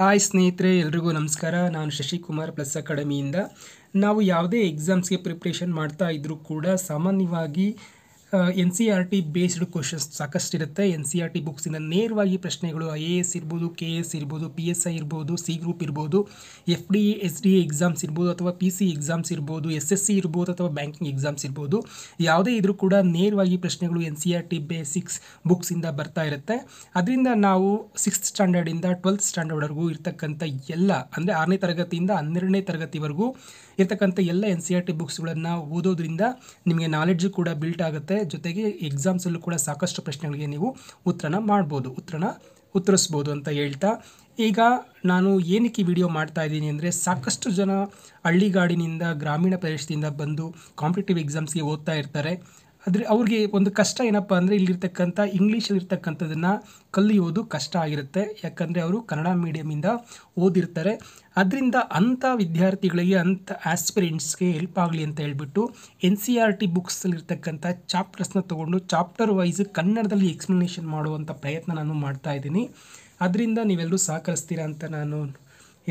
Hi ಸ್ನೇಹಿತರೆ ಎಲ್ರಿಗೂ ನಮಸ್ಕಾರ ನಾನು ಶಶಿಕುಮಾರ್ ಪ್ಲಸ್ ಅಕಾಡೆಮಿಯಿಂದ ನಾವು ಯಾವುದೇ ಎಕ್ಸಾಮ್ಸ್ಗೆ ಪ್ರಿಪ್ರೇಷನ್ ಮಾಡ್ತಾ ಇದ್ದರೂ ಕೂಡ ಸಾಮಾನ್ಯವಾಗಿ N C R T based questions ಸಾಕಷ್ಟು ಇರುತ್ತೆ ಎನ್ ಸಿ ಆರ್ ಟಿ ಬುಕ್ಸಿಂದ ನೇರವಾಗಿ ಪ್ರಶ್ನೆಗಳು ಐ ಎ ಎಸ್ ಇರ್ಬೋದು ಕೆ ಎಸ್ ಇರ್ಬೋದು ಪಿ ಎಸ್ ಐ ಇರ್ಬೋದು ಸಿ ಗ್ರೂಪ್ ಇರ್ಬೋದು F D S D exams ಇರ್ಬೋದು ಅಥವಾ ಪಿ ಸಿ ಎಕ್ಸಾಮ್ಸ್ ಇರ್ಬೋದು ಎಸ್ ಎಸ್ ಸಿ ಇರ್ಬೋದು ಅಥವಾ ಬ್ಯಾಂಕಿಂಗ್ ಎಕ್ಸಾಮ್ಸ್ ಇರ್ಬೋದು ಯಾವುದೇ ಇದ್ರೂ ಕೂಡ ನೇರವಾಗಿ ಪ್ರಶ್ನೆಗಳು N C R T basics ಬುಕ್ಸಿಂದ ಬರ್ತಾ ಇರುತ್ತೆ ಅದರಿಂದ ನಾವು ಸಿಕ್ಸ್ತ್ ಸ್ಟ್ಯಾಂಡರ್ಡಿಂದ ಟ್ವೆಲ್ತ್ ಸ್ಟ್ಯಾಂಡರ್ಡ್ವರೆಗೂ ಇರ್ತಕ್ಕಂಥ ಎಲ್ಲ ಅಂದರೆ ಆರನೇ ತರಗತಿಯಿಂದ ಹನ್ನೆರಡನೇ ತರಗತಿವರೆಗೂ ಇರ್ತಕ್ಕಂಥ ಎಲ್ಲ ಎನ್ ಸಿ ಆರ್ ಟಿ ಬುಕ್ಸ್ಗಳನ್ನು ಓದೋದ್ರಿಂದ ನಿಮಗೆ ನಾಲೆಡ್ಜು ಕೂಡ ಬಿಲ್ಟ್ ಆಗುತ್ತೆ ಜೊತೆಗೆ ಎಕ್ಸಾಮ್ಸಲ್ಲೂ ಕೂಡ ಸಾಕಷ್ಟು ಪ್ರಶ್ನೆಗಳಿಗೆ ನೀವು ಉತ್ತರನ ಮಾಡ್ಬೋದು ಉತ್ತರನ ಉತ್ತರಿಸ್ಬೋದು ಅಂತ ಹೇಳ್ತಾ ಈಗ ನಾನು ಏನಕ್ಕೆ ವಿಡಿಯೋ ಮಾಡ್ತಾ ಇದ್ದೀನಿ ಅಂದರೆ ಸಾಕಷ್ಟು ಜನ ಹಳ್ಳಿಗಾಡಿನಿಂದ ಗ್ರಾಮೀಣ ಪ್ರದೇಶದಿಂದ ಬಂದು ಕಾಂಪಿಟೇಟಿವ್ ಎಕ್ಸಾಮ್ಸ್ಗೆ ಓದ್ತಾ ಇರ್ತಾರೆ ಅದ್ರ ಅವ್ರಿಗೆ ಒಂದು ಕಷ್ಟ ಏನಪ್ಪ ಅಂದರೆ ಇಲ್ಲಿರ್ತಕ್ಕಂಥ ಇರ್ತಕ್ಕಂಥದ್ದನ್ನು ಕಲಿಯೋದು ಕಷ್ಟ ಆಗಿರುತ್ತೆ ಯಾಕಂದರೆ ಅವರು ಕನ್ನಡ ಮೀಡಿಯಮಿಂದ ಓದಿರ್ತಾರೆ ಅದರಿಂದ ಅಂಥ ವಿದ್ಯಾರ್ಥಿಗಳಿಗೆ ಅಂಥ ಆಸ್ಪಿರೆಂಟ್ಸ್ಗೆ ಹೆಲ್ಪ್ ಆಗಲಿ ಅಂತ ಹೇಳ್ಬಿಟ್ಟು ಎನ್ ಸಿ ಆರ್ ಟಿ ಬುಕ್ಸಲ್ಲಿರ್ತಕ್ಕಂಥ ಚಾಪ್ಟರ್ಸ್ನ ತೊಗೊಂಡು ಚಾಪ್ಟರ್ ವೈಸ್ ಕನ್ನಡದಲ್ಲಿ ಎಕ್ಸ್ಪ್ಲನೇಷನ್ ಮಾಡುವಂಥ ಪ್ರಯತ್ನ ನಾನು ಮಾಡ್ತಾ ಇದ್ದೀನಿ ಅದರಿಂದ ನೀವೆಲ್ಲರೂ ಸಹಕರಿಸ್ತೀರಾ ಅಂತ ನಾನು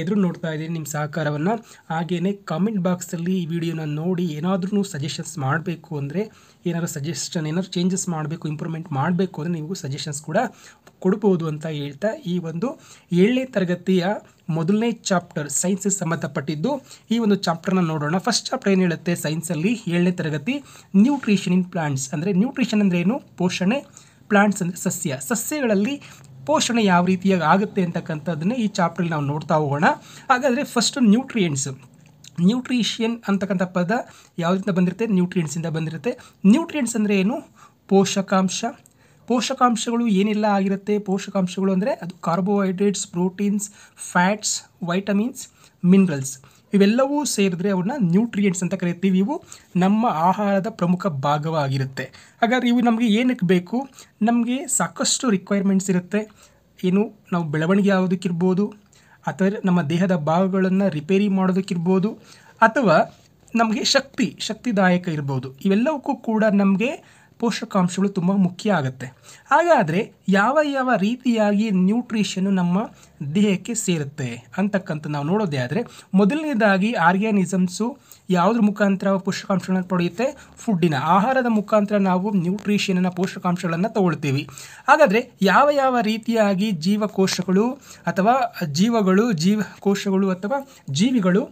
ಎದುರು ನೋಡ್ತಾ ಇದ್ದೀನಿ ನಿಮ್ಮ ಸಹಕಾರವನ್ನು ಹಾಗೆಯೇ ಕಾಮೆಂಟ್ ಬಾಕ್ಸಲ್ಲಿ ಈ ವಿಡಿಯೋನ ನೋಡಿ ಏನಾದ್ರೂ ಸಜೆಷನ್ಸ್ ಮಾಡಬೇಕು ಅಂದರೆ ಏನಾದರೂ ಸಜೆಷನ್ ಏನಾದರೂ ಚೇಂಜಸ್ ಮಾಡಬೇಕು ಇಂಪ್ರೂವ್ಮೆಂಟ್ ಮಾಡಬೇಕು ಅಂದರೆ ನೀವು ಸಜೆಷನ್ಸ್ ಕೂಡ ಕೊಡ್ಬೋದು ಅಂತ ಹೇಳ್ತಾ ಈ ಒಂದು ಏಳನೇ ತರಗತಿಯ ಮೊದಲನೇ ಚಾಪ್ಟರ್ ಸೈನ್ಸಿಗೆ ಸಂಬಂಧಪಟ್ಟಿದ್ದು ಈ ಒಂದು ಚಾಪ್ಟರ್ನ ನೋಡೋಣ ಫಸ್ಟ್ ಚಾಪ್ಟರ್ ಏನು ಹೇಳುತ್ತೆ ಸೈನ್ಸಲ್ಲಿ ಏಳನೇ ತರಗತಿ ನ್ಯೂಟ್ರಿಷನ್ ಇನ್ ಪ್ಲಾಂಟ್ಸ್ ಅಂದರೆ ನ್ಯೂಟ್ರಿಷನ್ ಅಂದರೆ ಏನು ಪೋಷಣೆ ಪ್ಲಾಂಟ್ಸ್ ಅಂದರೆ ಸಸ್ಯ ಸಸ್ಯಗಳಲ್ಲಿ ಪೋಷಣೆ ಯಾವ ರೀತಿಯಾಗಿ ಆಗುತ್ತೆ ಅಂತಕ್ಕಂಥದ್ದನ್ನೇ ಈ ಚಾಪ್ಟ್ರಲ್ಲಿ ನಾವು ನೋಡ್ತಾ ಹೋಗೋಣ ಹಾಗಾದರೆ ಫಸ್ಟ್ ನ್ಯೂಟ್ರಿಯೆಂಟ್ಸ್ ನ್ಯೂಟ್ರಿಷಿಯನ್ ಅಂತಕ್ಕಂಥ ಪದ ಯಾವುದರಿಂದ ಬಂದಿರುತ್ತೆ ನ್ಯೂಟ್ರಿಯೆಂಟ್ಸಿಂದ ಬಂದಿರುತ್ತೆ ನ್ಯೂಟ್ರಿಯೆಂಟ್ಸ್ ಅಂದರೆ ಏನು ಪೋಷಕಾಂಶ ಪೋಷಕಾಂಶಗಳು ಏನೆಲ್ಲ ಆಗಿರುತ್ತೆ ಪೋಷಕಾಂಶಗಳು ಅಂದರೆ ಅದು carbohydrates proteins fats vitamins minerals ಇವೆಲ್ಲವೂ ಸೇರಿದ್ರೆ ಅವನ್ನ ನ್ಯೂಟ್ರಿಯೆಂಟ್ಸ್ ಅಂತ ಕರಿತೀವಿ ಇವು ನಮ್ಮ ಆಹಾರದ ಪ್ರಮುಖ ಭಾಗವಾಗಿರುತ್ತೆ ಹಾಗಾದ್ರೆ ಇವು ನಮಗೆ ಏನಕ್ಕೆ ಬೇಕು ನಮಗೆ ಸಾಕಷ್ಟು ರಿಕ್ವೈರ್ಮೆಂಟ್ಸ್ ಇರುತ್ತೆ ಏನು ನಾವು ಬೆಳವಣಿಗೆ ಆಗೋದಕ್ಕಿರ್ಬೋದು ಅಥವಾ ನಮ್ಮ ದೇಹದ ಭಾಗಗಳನ್ನು ರಿಪೇರಿ ಮಾಡೋದಕ್ಕಿರ್ಬೋದು ಅಥವಾ ನಮಗೆ ಶಕ್ತಿ ಶಕ್ತಿದಾಯಕ ಇರ್ಬೋದು ಇವೆಲ್ಲವಕ್ಕೂ ಕೂಡ ನಮಗೆ ಪೋಷಕಾಂಶಗಳು ತುಂಬ ಮುಖ್ಯ ಆಗುತ್ತೆ ಹಾಗಾದರೆ ಯಾವ ಯಾವ ರೀತಿಯಾಗಿ ನ್ಯೂಟ್ರಿಷನ್ನು ನಮ್ಮ ದೇಹಕ್ಕೆ ಸೇರುತ್ತೆ ಅಂತಕ್ಕಂಥ ನಾವು ನೋಡೋದೇ ಆದರೆ ಮೊದಲನೇದಾಗಿ ಆರ್ಗ್ಯಾನಿಸಮ್ಸು ಯಾವುದ್ರ ಮುಖಾಂತರ ಪೋಷಕಾಂಶಗಳನ್ನು ಪಡೆಯುತ್ತೆ ಫುಡ್ಡಿನ ಆಹಾರದ ಮುಖಾಂತರ ನಾವು ನ್ಯೂಟ್ರಿಷನ್ನ ಪೋಷಕಾಂಶಗಳನ್ನು ತಗೊಳ್ತೀವಿ ಹಾಗಾದರೆ ಯಾವ ಯಾವ ರೀತಿಯಾಗಿ ಜೀವಕೋಶಗಳು ಅಥವಾ ಜೀವಗಳು ಜೀವಕೋಶಗಳು ಅಥವಾ ಜೀವಿಗಳು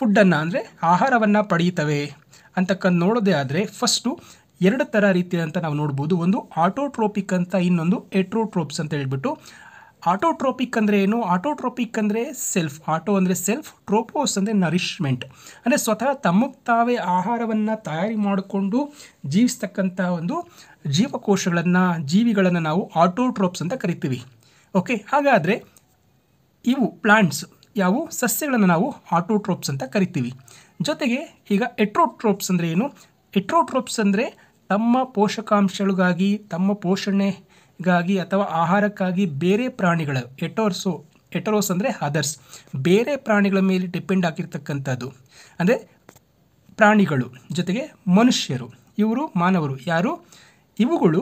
ಫುಡ್ಡನ್ನು ಅಂದರೆ ಆಹಾರವನ್ನು ಪಡೆಯುತ್ತವೆ ಅಂತಕ್ಕಂಥ ನೋಡೋದೇ ಆದರೆ ಫಸ್ಟು ಎರಡು ಥರ ರೀತಿ ಅಂತ ನಾವು ನೋಡ್ಬೋದು ಒಂದು ಆಟೋಟ್ರೋಪಿಕ್ ಅಂತ ಇನ್ನೊಂದು ಎಟ್ರೋಟ್ರೋಪ್ಸ್ ಅಂತ ಹೇಳ್ಬಿಟ್ಟು ಆಟೋಟ್ರೋಪಿಕ್ ಅಂದರೆ ಏನು ಆಟೋಟ್ರೋಪಿಕ್ ಅಂದರೆ ಸೆಲ್ಫ್ ಆಟೋ ಅಂದರೆ ಸೆಲ್ಫ್ ಟ್ರೋಪೋಸ್ ಅಂದರೆ ನರಿಷ್ಮೆಂಟ್ ಅಂದರೆ ಸ್ವತಃ ತಮಗೆ ತಾವೇ ಆಹಾರವನ್ನು ತಯಾರಿ ಮಾಡಿಕೊಂಡು ಜೀವಿಸ್ತಕ್ಕಂಥ ಒಂದು ಜೀವಕೋಶಗಳನ್ನು ಜೀವಿಗಳನ್ನು ನಾವು ಆಟೋಟ್ರೋಪ್ಸ್ ಅಂತ ಕರಿತೀವಿ ಓಕೆ ಹಾಗಾದರೆ ಇವು ಪ್ಲಾಂಟ್ಸ್ ಯಾವು ಸಸ್ಯಗಳನ್ನು ನಾವು ಆಟೋಟ್ರೋಪ್ಸ್ ಅಂತ ಕರಿತೀವಿ ಜೊತೆಗೆ ಈಗ ಎಟ್ರೋಟ್ರೋಪ್ಸ್ ಅಂದರೆ ಏನು ಎಟ್ರೋಟ್ರೋಪ್ಸ್ ಅಂದರೆ ತಮ್ಮ ಪೋಷಕಾಂಶಗಳಿಗಾಗಿ ತಮ್ಮ ಪೋಷಣೆಗಾಗಿ ಅಥವಾ ಆಹಾರಕ್ಕಾಗಿ ಬೇರೆ ಪ್ರಾಣಿಗಳ ಎಟೋರ್ಸೋ ಎಟರೋಸ್ ಅಂದರೆ ಅದರ್ಸ್ ಬೇರೆ ಪ್ರಾಣಿಗಳ ಮೇಲೆ ಡಿಪೆಂಡ್ ಆಗಿರ್ತಕ್ಕಂಥದ್ದು ಅಂದರೆ ಪ್ರಾಣಿಗಳು ಜೊತೆಗೆ ಮನುಷ್ಯರು ಇವರು ಮಾನವರು ಯಾರು ಇವುಗಳು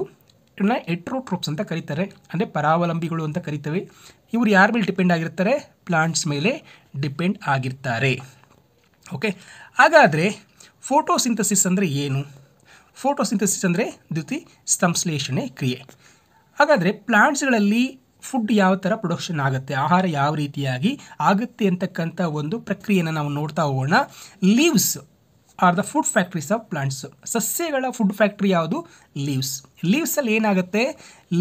ಎಟ್ರೋಟ್ರೋಪ್ಸ್ ಅಂತ ಕರೀತಾರೆ ಅಂದರೆ ಪರಾವಲಂಬಿಗಳು ಅಂತ ಕರಿತವೆ ಇವರು ಯಾರ ಮೇಲೆ ಡಿಪೆಂಡ್ ಆಗಿರ್ತಾರೆ ಪ್ಲಾಂಟ್ಸ್ ಮೇಲೆ ಡಿಪೆಂಡ್ ಆಗಿರ್ತಾರೆ ಓಕೆ ಹಾಗಾದರೆ ಫೋಟೋಸಿಂಥಸಿಸ್ ಅಂದರೆ ಏನು ಫೋಟೋಸಿಂಥಸಿಸ್ ಅಂದರೆ ದ್ಯುತಿ ಸಂಶ್ಲೇಷಣೆ ಕ್ರಿಯೆ ಹಾಗಾದರೆ ಪ್ಲಾಂಟ್ಸ್ಗಳಲ್ಲಿ ಫುಡ್ ಯಾವ ಥರ ಪ್ರೊಡಕ್ಷನ್ ಆಗುತ್ತೆ ಆಹಾರ ಯಾವ ರೀತಿಯಾಗಿ ಆಗುತ್ತೆ ಅಂತಕ್ಕಂಥ ಒಂದು ಪ್ರಕ್ರಿಯೆಯನ್ನು ನಾವು ನೋಡ್ತಾ ಹೋಗೋಣ leaves are the food factories of plants ಸಸ್ಯಗಳ ಫುಡ್ ಫ್ಯಾಕ್ಟ್ರಿ ಯಾವುದು ಲೀವ್ಸ್ ಲೀವ್ಸಲ್ಲಿ ಏನಾಗುತ್ತೆ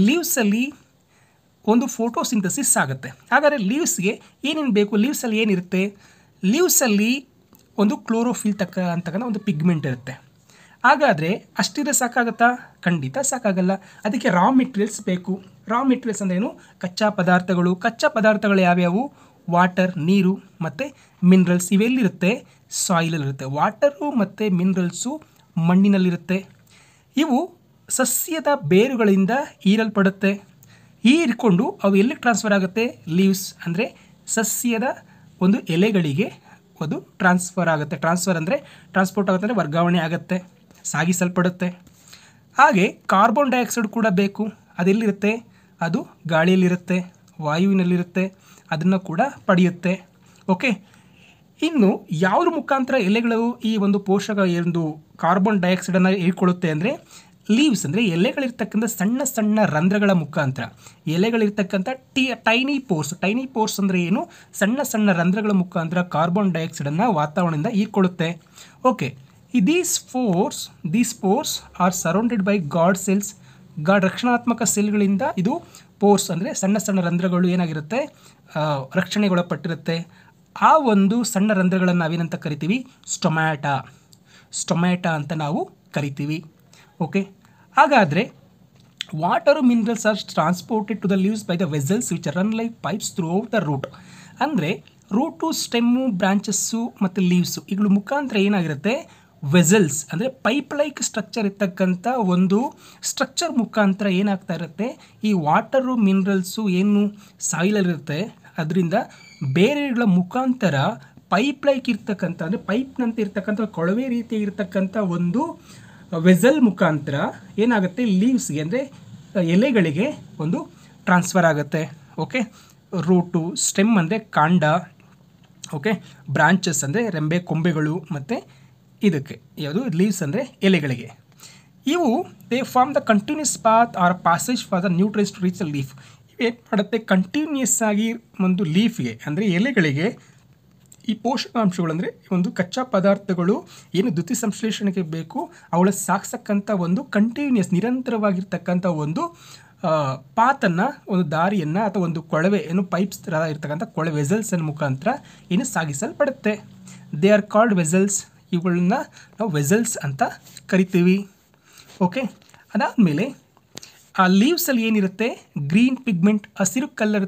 ಲೀವ್ಸಲ್ಲಿ ಒಂದು ಫೋಟೋಸಿಂಥಸಿಸ್ ಆಗುತ್ತೆ ಹಾಗಾದರೆ ಲೀವ್ಸ್ಗೆ ಏನೇನು ಬೇಕು ಲೀವ್ಸಲ್ಲಿ ಏನಿರುತ್ತೆ ಲೀವ್ಸಲ್ಲಿ ಒಂದು ಕ್ಲೋರೋಫಿಲ್ ತಕ್ಕ ಅಂತಕ್ಕಂಥ ಒಂದು ಪಿಗ್ಮೆಂಟ್ ಇರುತ್ತೆ ಹಾಗಾದರೆ ಅಷ್ಟಿದ್ರೆ ಸಾಕಾಗುತ್ತಾ ಖಂಡಿತ ಸಾಕಾಗಲ್ಲ ಅದಕ್ಕೆ ರಾ ಮೆಟೀರಿಯಲ್ಸ್ ಬೇಕು ರಾ ಮೆಟೀರಿಯಲ್ಸ್ ಅಂದ್ರೇನು ಕಚ್ಚಾ ಪದಾರ್ಥಗಳು ಕಚ್ಚಾ ಪದಾರ್ಥಗಳು ಯಾವ್ಯಾವು ವಾಟರ್ ನೀರು ಮತ್ತು ಮಿನರಲ್ಸ್ ಇವೆಲ್ಲಿರುತ್ತೆ ಸಾಯಿಲಲ್ಲಿರುತ್ತೆ ವಾಟರು ಮತ್ತು ಮಿನರಲ್ಸು ಮಣ್ಣಿನಲ್ಲಿರುತ್ತೆ ಇವು ಸಸ್ಯದ ಬೇರುಗಳಿಂದ ಹೀರಲ್ಪಡುತ್ತೆ ಹೀರಿಕೊಂಡು ಅವು ಎಲ್ಲಿಗೆ ಟ್ರಾನ್ಸ್ಫರ್ ಆಗುತ್ತೆ ಲೀವ್ಸ್ ಅಂದರೆ ಸಸ್ಯದ ಒಂದು ಎಲೆಗಳಿಗೆ ಅದು ಟ್ರಾನ್ಸ್ಫರ್ ಆಗುತ್ತೆ ಟ್ರಾನ್ಸ್ಫರ್ ಅಂದರೆ ಟ್ರಾನ್ಸ್ಪೋರ್ಟ್ ಆಗುತ್ತೆ ಅಂದರೆ ವರ್ಗಾವಣೆ ಆಗುತ್ತೆ ಸಾಗಿಸಲ್ಪಡುತ್ತೆ ಹಾಗೆ ಕಾರ್ಬನ್ ಡೈಆಕ್ಸೈಡ್ ಕೂಡ ಬೇಕು ಅದೆಲ್ಲಿರುತ್ತೆ ಅದು ಗಾಳಿಯಲ್ಲಿರುತ್ತೆ ವಾಯುವಿನಲ್ಲಿರುತ್ತೆ ಅದನ್ನು ಕೂಡ ಪಡೆಯುತ್ತೆ ಓಕೆ ಇನ್ನು ಯಾವ ಮುಖಾಂತರ ಎಲೆಗಳು ಈ ಒಂದು ಪೋಷಕ ಎಂದು ಕಾರ್ಬನ್ ಡೈಆಕ್ಸೈಡನ್ನು ಹೇಳ್ಕೊಳ್ಳುತ್ತೆ ಅಂದರೆ ಲೀವ್ಸ್ ಅಂದರೆ ಎಲೆಗಳಿರ್ತಕ್ಕಂಥ ಸಣ್ಣ ಸಣ್ಣ ರಂಧ್ರಗಳ ಮುಖಾಂತರ ಎಲೆಗಳಿರ್ತಕ್ಕಂಥ ಟಿ ಟೈನಿ ಪೋರ್ಸ್ ಟೈನಿ ಪೋರ್ಸ್ ಅಂದರೆ ಏನು ಸಣ್ಣ ಸಣ್ಣ ರಂಧ್ರಗಳ ಮುಖಾಂತರ ಕಾರ್ಬನ್ ಡೈಆಕ್ಸೈಡನ್ನು ವಾತಾವರಣದಿಂದ ಹೀರ್ಕೊಳ್ಳುತ್ತೆ okay these pores these pores are surrounded by guard cells guard ರಕ್ಷಣಾತ್ಮಕ ಸೆಲ್ಗಳಿಂದ ಇದು ಪೋರ್ಸ್ ಅಂದರೆ ಸಣ್ಣ ಸಣ್ಣ ರಂಧ್ರಗಳು ಏನಾಗಿರುತ್ತೆ ರಕ್ಷಣೆಗೊಳಪಟ್ಟಿರುತ್ತೆ ಆ ಒಂದು ಸಣ್ಣ ರಂಧ್ರಗಳನ್ನು ನಾವೇನಂತ ಕರಿತೀವಿ ಸ್ಟೊಮ್ಯಾಟ ಸ್ಟೊಮ್ಯಾಟ ಅಂತ ನಾವು ಕರಿತೀವಿ ಓಕೆ ಹಾಗಾದರೆ water minerals are transported to the leaves by the vessels which run like pipes throughout the root ಅಂದರೆ ರೂಟು ಸ್ಟೆಮ್ಮು ಬ್ರಾಂಚಸ್ಸು ಮತ್ತು ಲೀವ್ಸು ಇಗಳು ಮುಖಾಂತರ ಏನಾಗಿರುತ್ತೆ ವೆಸಲ್ಸ್ ಅಂದರೆ ಪೈಪ್ಲೈಕ್ ಸ್ಟ್ರಕ್ಚರ್ ಇರ್ತಕ್ಕಂಥ ಒಂದು ಸ್ಟ್ರಕ್ಚರ್ ಮುಖಾಂತರ ಏನಾಗ್ತಾ ಇರುತ್ತೆ ಈ ವಾಟರು ಮಿನರಲ್ಸು ಏನು ಸಾಯಿಲಲ್ಲಿರುತ್ತೆ ಅದರಿಂದ ಬೇರೆಗಳ ಮುಖಾಂತರ ಪೈಪ್ಲೈಕ್ ಇರ್ತಕ್ಕಂಥ ಅಂದರೆ ಪೈಪ್ನಂತೆ ಇರ್ತಕ್ಕಂಥ ಕೊಳವೆ ರೀತಿ ಇರ್ತಕ್ಕಂಥ ಒಂದು ವೆಸಲ್ ಮುಖಾಂತರ ಏನಾಗುತ್ತೆ ಲೀವ್ಸ್ಗೆ ಅಂದರೆ ಎಲೆಗಳಿಗೆ ಒಂದು ಟ್ರಾನ್ಸ್ಫರ್ ಆಗುತ್ತೆ ಓಕೆ ರೂಟು ಸ್ಟೆಮ್ ಅಂದರೆ ಕಾಂಡ ಓಕೆ ಬ್ರಾಂಚಸ್ ಅಂದರೆ ರೆಂಬೆ ಕೊಂಬೆಗಳು ಮತ್ತು ಇದಕ್ಕೆ ಯಾವುದು ಲೀವ್ಸ್ ಅಂದರೆ ಎಲೆಗಳಿಗೆ ಇವು they form the continuous path or passage for the nutrients to reach the leaf ಏನು ಮಾಡುತ್ತೆ ಕಂಟಿನ್ಯೂಸ್ ಆಗಿ ಒಂದು ಲೀಫ್ಗೆ ಅಂದರೆ ಎಲೆಗಳಿಗೆ ಈ ಪೋಷಕಾಂಶಗಳಂದರೆ ಒಂದು ಕಚ್ಚಾ ಪದಾರ್ಥಗಳು ಏನು ದ್ಯುತಿ ಸಂಶ್ಲೇಷಣೆಗೆ ಬೇಕು ಅವಳ ಸಾಕ್ಸಕ್ಕಂಥ ಒಂದು ಕಂಟಿನ್ಯೂಸ್ ನಿರಂತರವಾಗಿರ್ತಕ್ಕಂಥ ಒಂದು ಪಾತನ್ನು ಒಂದು ದಾರಿಯನ್ನು ಅಥವಾ ಒಂದು ಕೊಳವೆ ಏನು ಪೈಪ್ಸ್ ಥರ ಇರ್ತಕ್ಕಂಥ ಕೊಳವೆ ವೆಸಲ್ಸನ್ನ ಮುಖಾಂತರ ಏನು ಸಾಗಿಸಲ್ಪಡುತ್ತೆ ದೇ ಆರ್ ಕಾಲ್ಡ್ ವೆಸಲ್ಸ್ ಇವುಗಳನ್ನ ನಾವು ವೆಸಲ್ಸ್ ಅಂತ ಕರಿತೀವಿ ಓಕೆ ಅದಾದಮೇಲೆ ಆ ಲೀವ್ಸಲ್ಲಿ ಏನಿರುತ್ತೆ ಗ್ರೀನ್ ಪಿಗ್ಮೆಂಟ್ ಹಸಿರು ಕಲ್ಲರ್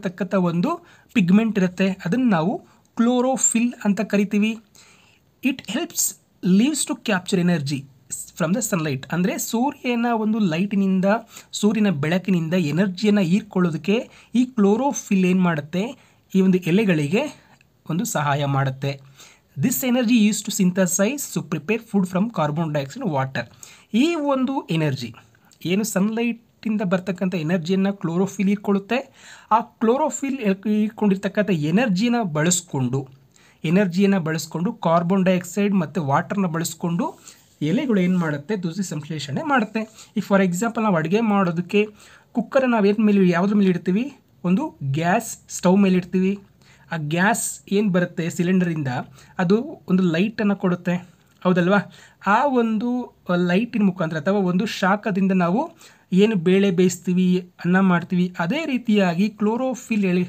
ಒಂದು ಪಿಗ್ಮೆಂಟ್ ಇರುತ್ತೆ ಅದನ್ನು ನಾವು ಕ್ಲೋರೋಫಿಲ್ ಅಂತ ಕರಿತೀವಿ it helps leaves to capture energy from the sunlight ಅಂದರೆ ಸೂರ್ಯನ ಒಂದು ಲೈಟಿನಿಂದ ಸೂರ್ಯನ ಬೆಳಕಿನಿಂದ ಎನರ್ಜಿಯನ್ನು ಹೀರ್ಕೊಳ್ಳೋದಕ್ಕೆ ಈ ಕ್ಲೋರೋಫಿಲ್ ಏನು ಮಾಡುತ್ತೆ ಈ ಒಂದು ಎಲೆಗಳಿಗೆ ಒಂದು ಸಹಾಯ ಮಾಡುತ್ತೆ this energy use to synthesise ಸು prepare food from carbon dioxide water ಈ ಒಂದು ಎನರ್ಜಿ ಏನು ಸನ್ಲೈಟಿಂದ ಬರ್ತಕ್ಕಂಥ ಎನರ್ಜಿಯನ್ನು ಕ್ಲೋರೋಫಿಲ್ ಇಟ್ಕೊಳ್ಳುತ್ತೆ ಆ ಕ್ಲೋರೋಫಿಲ್ ಇಟ್ಕೊಂಡಿರ್ತಕ್ಕಂಥ ಎನರ್ಜಿನ ಬಳಸ್ಕೊಂಡು ಎನರ್ಜಿಯನ್ನು ಬಳಸ್ಕೊಂಡು ಕಾರ್ಬನ್ ಡೈಆಕ್ಸೈಡ್ ಮತ್ತು ವಾಟರ್ನ ಬಳಸ್ಕೊಂಡು ಎಲೆಗಳು ಏನು ಮಾಡುತ್ತೆ ದುಸಿ ಸಂಶ್ಲೇಷಣೆ ಮಾಡುತ್ತೆ ಈಗ ಫಾರ್ ಎಕ್ಸಾಂಪಲ್ ನಾವು ಅಡುಗೆ ಮಾಡೋದಕ್ಕೆ ಕುಕ್ಕರ್ ನಾವು ಏನು ಮೇಲೆ ಯಾವುದ್ರ ಮೇಲೆ ಇಡ್ತೀವಿ ಒಂದು ಗ್ಯಾಸ್ ಸ್ಟವ್ ಮೇಲೆ ಇಡ್ತೀವಿ ಆ ಗ್ಯಾಸ್ ಏನು ಬರುತ್ತೆ ಸಿಲಿಂಡರಿಂದ ಅದು ಒಂದು ಲೈಟನ್ನು ಕೊಡುತ್ತೆ ಹೌದಲ್ವಾ ಆ ಒಂದು ಲೈಟಿನ ಮುಖಾಂತರ ಅಥವಾ ಒಂದು ಶಾಖದಿಂದ ನಾವು ಏನು ಬೇಳೆ ಬೇಯಿಸ್ತೀವಿ ಅನ್ನ ಮಾಡ್ತೀವಿ ಅದೇ ರೀತಿಯಾಗಿ ಕ್ಲೋರೋಫಿಲ್ ಹೇಳಿ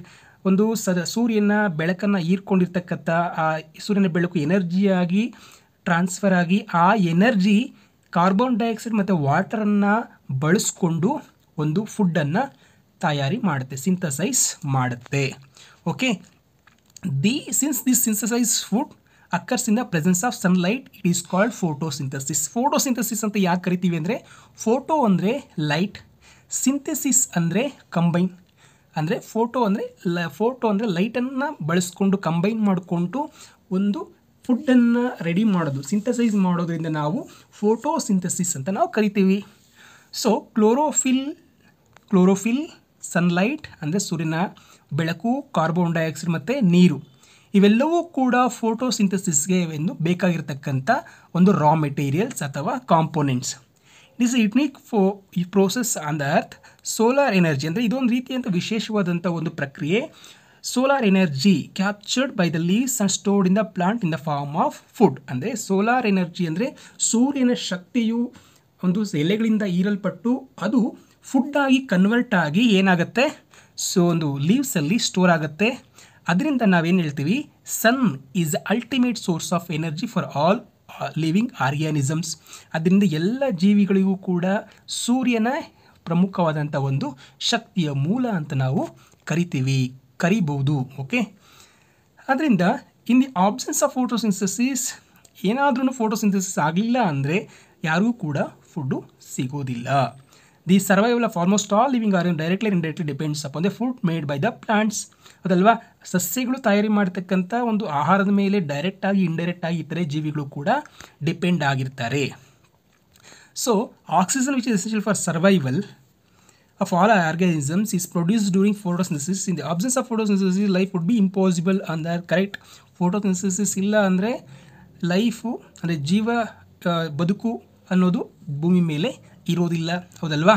ಒಂದು ಸದ ಸೂರ್ಯನ ಬೆಳಕನ್ನು ಹೀರ್ಕೊಂಡಿರ್ತಕ್ಕಂಥ ಆ ಸೂರ್ಯನ ಬೆಳಕು ಎನರ್ಜಿಯಾಗಿ ಟ್ರಾನ್ಸ್ಫರ್ ಆಗಿ ಆ ಎನರ್ಜಿ ಕಾರ್ಬನ್ ಡೈಆಕ್ಸೈಡ್ ಮತ್ತು ವಾಟರನ್ನು ಬಳಸ್ಕೊಂಡು ಒಂದು ಫುಡ್ಡನ್ನು ತಯಾರಿ ಮಾಡುತ್ತೆ ಸಿಂಥಸೈಸ್ ಮಾಡುತ್ತೆ okay the since this synthesized food occurs in the presence of sunlight it is called photo photosynthesis ಅಂತ ಯಾಕೆ ಕರಿತೀವಿ ಅಂದರೆ ಫೋಟೋ ಅಂದರೆ ಲೈಟ್ ಸಿಂಥೆಸಿಸ್ ಅಂದರೆ ಕಂಬೈನ್ ಅಂದರೆ ಫೋಟೋ ಅಂದರೆ ಲ ಫೋಟೋ ಅಂದರೆ ಲೈಟನ್ನು ಬಳಸ್ಕೊಂಡು ಕಂಬೈನ್ ಮಾಡಿಕೊಂಡು ಒಂದು ಫುಡ್ಡನ್ನು ರೆಡಿ ಮಾಡೋದು ಸಿಂಥಸೈಸ್ ಮಾಡೋದರಿಂದ ನಾವು ಫೋಟೋ ಸಿಂಥಸಿಸ್ ಅಂತ ನಾವು ಕರಿತೀವಿ ಸೊ ಕ್ಲೋರೋಫಿಲ್ ಕ್ಲೋರೋಫಿಲ್ ಸನ್ಲೈಟ್ ಅಂದರೆ ಸೂರ್ಯನ ಬೆಳಕು ಕಾರ್ಬನ್ ಡೈಆಕ್ಸೈಡ್ ಮತ್ತು ನೀರು ಇವೆಲ್ಲವೂ ಕೂಡ ಫೋಟೋಸಿಂಥಸಿಸ್ಗೆ ಎಂದು ಬೇಕಾಗಿರ್ತಕ್ಕಂಥ ಒಂದು ರಾ ಮೆಟೀರಿಯಲ್ಸ್ ಅಥವಾ ಕಾಂಪೋನೆಂಟ್ಸ್ ಇಸ್ ಯುನೀಕ್ ಫೋ ಈ process on the earth solar energy ಅಂದರೆ ಇದೊಂದು ರೀತಿಯಂಥ ವಿಶೇಷವಾದಂಥ ಒಂದು ಪ್ರಕ್ರಿಯೆ solar energy captured by the leaves and stored in the plant in the form of food ಅಂದರೆ ಸೋಲಾರ್ ಎನರ್ಜಿ ಅಂದರೆ ಸೂರ್ಯನ ಶಕ್ತಿಯು ಒಂದು ಎಲೆಗಳಿಂದ ಹೀರಲ್ಪಟ್ಟು ಅದು ಫುಡ್ಡಾಗಿ ಕನ್ವರ್ಟ್ ಆಗಿ ಏನಾಗುತ್ತೆ ಸೊ ಒಂದು ಲೀವ್ಸಲ್ಲಿ ಸ್ಟೋರ್ ಆಗುತ್ತೆ ಅದರಿಂದ ನಾವೇನು ಹೇಳ್ತೀವಿ sun is ultimate source of energy for all living organisms ಅದರಿಂದ ಎಲ್ಲ ಜೀವಿಗಳಿಗೂ ಕೂಡ ಸೂರ್ಯನ ಪ್ರಮುಖವಾದಂಥ ಒಂದು ಶಕ್ತಿಯ ಮೂಲ ಅಂತ ನಾವು ಕರಿತೀವಿ ಕರಿಬಹುದು ಓಕೆ ಅದರಿಂದ in the absence of photosynthesis ಏನಾದರೂ ಫೋಟೋಸಿಂಥಸಿಸ್ ಆಗಲಿಲ್ಲ ಅಂದರೆ ಯಾರಿಗೂ ಕೂಡ ಫುಡ್ಡು ಸಿಗೋದಿಲ್ಲ The survival of almost all living organ directly and indirectly depends upon the food made by the plants. ಅದಲ್ವಾ ಸಸ್ಯಗಳು ತಯಾರಿ ಮಾಡ್ತಕ್ಕಂಥ ಒಂದು ಆಹಾರದ ಮೇಲೆ ಡೈರೆಕ್ಟಾಗಿ ಇಂಡೈರೆಕ್ಟಾಗಿ ಇತರೆ ಜೀವಿಗಳು ಕೂಡ ಡಿಪೆಂಡ್ ಆಗಿರ್ತಾರೆ so oxygen which is essential for survival of all organisms is produce during photosynthesis in the absence of photosynthesis life would be impossible ಅಂದ ಕರೆಕ್ಟ್ ಫೋಟೋಸಿನ್ಸಿಸ್ ಇಲ್ಲ ಅಂದರೆ ಲೈಫು ಅಂದರೆ ಜೀವ ಬದುಕು ಅನ್ನೋದು ಭೂಮಿ ಮೇಲೆ ಇರೋದಿಲ್ಲ ಹೌದಲ್ವಾ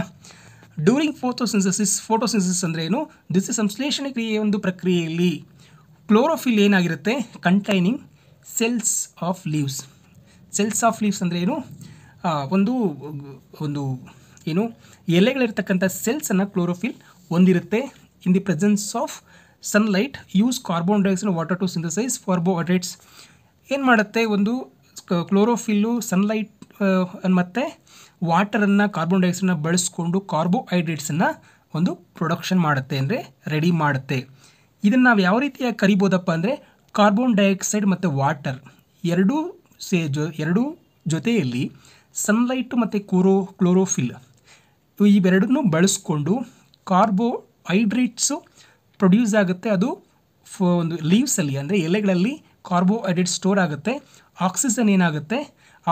ಡ್ಯೂರಿಂಗ್ ಫೋಟೋಸಿನ್ಥಸಿಸ್ ಫೋಟೋಸಿನ್ಥಸಿಸ್ ಅಂದರೆ ಏನು ದಿಸ್ ಸಂಶ್ಲೇಷಣೆ ಕ್ರಿಯೆಯ ಒಂದು ಪ್ರಕ್ರಿಯೆಯಲ್ಲಿ ಕ್ಲೋರೋಫಿಲ್ ಏನಾಗಿರುತ್ತೆ containing cells of leaves cells of leaves ಅಂದರೆ ಏನು ಒಂದು ಒಂದು ಏನು ಎಲೆಗಳಿರ್ತಕ್ಕಂಥ ಸೆಲ್ಸನ್ನು ಕ್ಲೋರೋಫಿಲ್ ಹೊಂದಿರುತ್ತೆ in the presence of sunlight use carbon dioxide water to synthesise carbohydrates ಏನು ಮಾಡುತ್ತೆ ಒಂದು ಕ್ಲೋರೋಫಿಲ್ಲು ಸನ್ಲೈಟ್ ಮತ್ತು ವಾಟರನ್ನು ಕಾರ್ಬನ್ ಡೈಆಕ್ಸೈಡ್ನ ಬಳಸ್ಕೊಂಡು ಕಾರ್ಬೋಹೈಡ್ರೇಟ್ಸನ್ನು ಒಂದು ಪ್ರೊಡಕ್ಷನ್ ಮಾಡುತ್ತೆ ಅಂದರೆ ರೆಡಿ ಮಾಡುತ್ತೆ ಇದನ್ನು ನಾವು ಯಾವ ರೀತಿಯಾಗಿ ಕರಿಬೋದಪ್ಪ ಅಂದರೆ ಕಾರ್ಬನ್ ಡೈಆಕ್ಸೈಡ್ ಮತ್ತು ವಾಟರ್ ಎರಡೂ ಸೇ ಜೊ ಎರಡೂ ಜೊತೆಯಲ್ಲಿ ಸನ್ಲೈಟು ಮತ್ತು ಕ್ಲೋರೋ ಕ್ಲೋರೋಫಿಲ್ ಇವೆರಡನ್ನೂ ಬಳಸ್ಕೊಂಡು ಕಾರ್ಬೋಹೈಡ್ರೇಟ್ಸು ಪ್ರೊಡ್ಯೂಸ್ ಆಗುತ್ತೆ ಅದು ಫೋ ಒಂದು ಲೀವ್ಸಲ್ಲಿ ಅಂದರೆ ಎಲೆಗಳಲ್ಲಿ ಕಾರ್ಬೋಹೈಡ್ರೇಟ್ ಸ್ಟೋರ್ ಆಗುತ್ತೆ ಆಕ್ಸಿಜನ್ ಏನಾಗುತ್ತೆ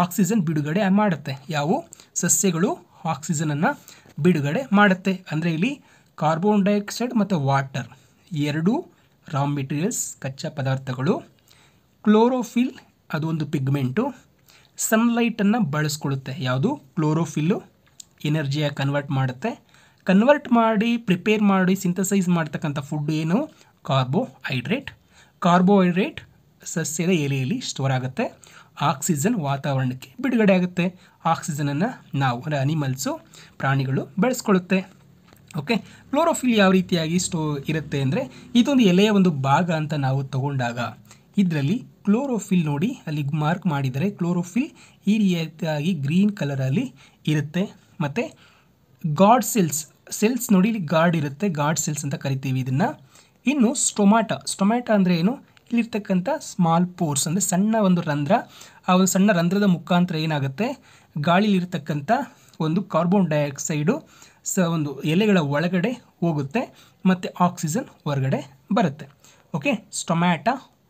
ಆಕ್ಸಿಜನ್ ಬಿಡುಗಡೆ ಮಾಡುತ್ತೆ ಯಾವು ಸಸ್ಯಗಳು ಆಕ್ಸಿಜನನ್ನು ಬಿಡುಗಡೆ ಮಾಡುತ್ತೆ ಅಂದರೆ ಇಲ್ಲಿ ಕಾರ್ಬೋನ್ ಡೈಆಕ್ಸೈಡ್ ಮತ್ತು ವಾಟರ್ ಎರಡೂ ರಾ ಮೆಟೀರಿಯಲ್ಸ್ ಕಚ್ಚಾ ಪದಾರ್ಥಗಳು ಕ್ಲೋರೋಫಿಲ್ ಅದು ಒಂದು ಪಿಗ್ಮೆಂಟು ಸನ್ಲೈಟನ್ನು ಬಳಸ್ಕೊಳ್ಳುತ್ತೆ ಯಾವುದು ಕ್ಲೋರೋಫಿಲ್ಲು ಎನರ್ಜಿಯಾಗಿ ಕನ್ವರ್ಟ್ ಮಾಡುತ್ತೆ ಕನ್ವರ್ಟ್ ಮಾಡಿ ಪ್ರಿಪೇರ್ ಮಾಡಿ ಸಿಂಥಸೈಸ್ ಮಾಡ್ತಕ್ಕಂಥ ಫುಡ್ ಏನು ಕಾರ್ಬೋಹೈಡ್ರೇಟ್ ಕಾರ್ಬೋಹೈಡ್ರೇಟ್ ಸಸ್ಯದ ಎಲೆಯಲ್ಲಿ ಸ್ಟೋರ್ ಆಗುತ್ತೆ ಆಕ್ಸಿಜನ್ ವಾತಾವರಣಕ್ಕೆ ಬಿಡುಗಡೆ ಆಗುತ್ತೆ ಆಕ್ಸಿಜನನ್ನು ನಾವು ಅಂದರೆ ಅನಿಮಲ್ಸು ಪ್ರಾಣಿಗಳು ಬೆಳೆಸ್ಕೊಳ್ಳುತ್ತೆ ಓಕೆ ಕ್ಲೋರೋಫಿಲ್ ಯಾವ ರೀತಿಯಾಗಿ ಸ್ಟೋ ಇರುತ್ತೆ ಅಂದರೆ ಇದೊಂದು ಎಲೆಯ ಒಂದು ಭಾಗ ಅಂತ ನಾವು ತಗೊಂಡಾಗ ಇದರಲ್ಲಿ ಕ್ಲೋರೋಫಿಲ್ ನೋಡಿ ಅಲ್ಲಿ ಮಾರ್ಕ್ ಮಾಡಿದರೆ ಕ್ಲೋರೋಫಿಲ್ ಈ ರೀತಿಯಾಗಿ ಗ್ರೀನ್ ಕಲರಲ್ಲಿ ಇರುತ್ತೆ ಮತ್ತು ಗಾಡ್ ಸೆಲ್ಸ್ ಸೆಲ್ಸ್ ನೋಡಿ ಇಲ್ಲಿ ಗಾರ್ಡ್ ಇರುತ್ತೆ ಗಾಡ್ ಸೆಲ್ಸ್ ಅಂತ ಕರಿತೀವಿ ಇದನ್ನು ಇನ್ನು ಸ್ಟೊಮ್ಯಾಟ ಸ್ಟೊಮ್ಯಾಟ ಅಂದರೆ ಏನು ಇಲ್ಲಿರ್ತಕ್ಕಂಥ ಸ್ಮಾಲ್ ಪೋರ್ಸ್ ಅಂದರೆ ಸಣ್ಣ ಒಂದು ರಂಧ್ರ ಆ ಒಂದು ಸಣ್ಣ ರಂಧ್ರದ ಮುಖಾಂತರ ಏನಾಗುತ್ತೆ ಗಾಳಿಲಿರ್ತಕ್ಕಂಥ ಒಂದು ಕಾರ್ಬನ್ ಡೈಆಕ್ಸೈಡು ಸ ಒಂದು ಎಲೆಗಳ ಒಳಗಡೆ ಹೋಗುತ್ತೆ ಮತ್ತು ಆಕ್ಸಿಜನ್ ಹೊರಗಡೆ ಬರುತ್ತೆ ಓಕೆ ಸ್ಟೊಮ್ಯಾಟ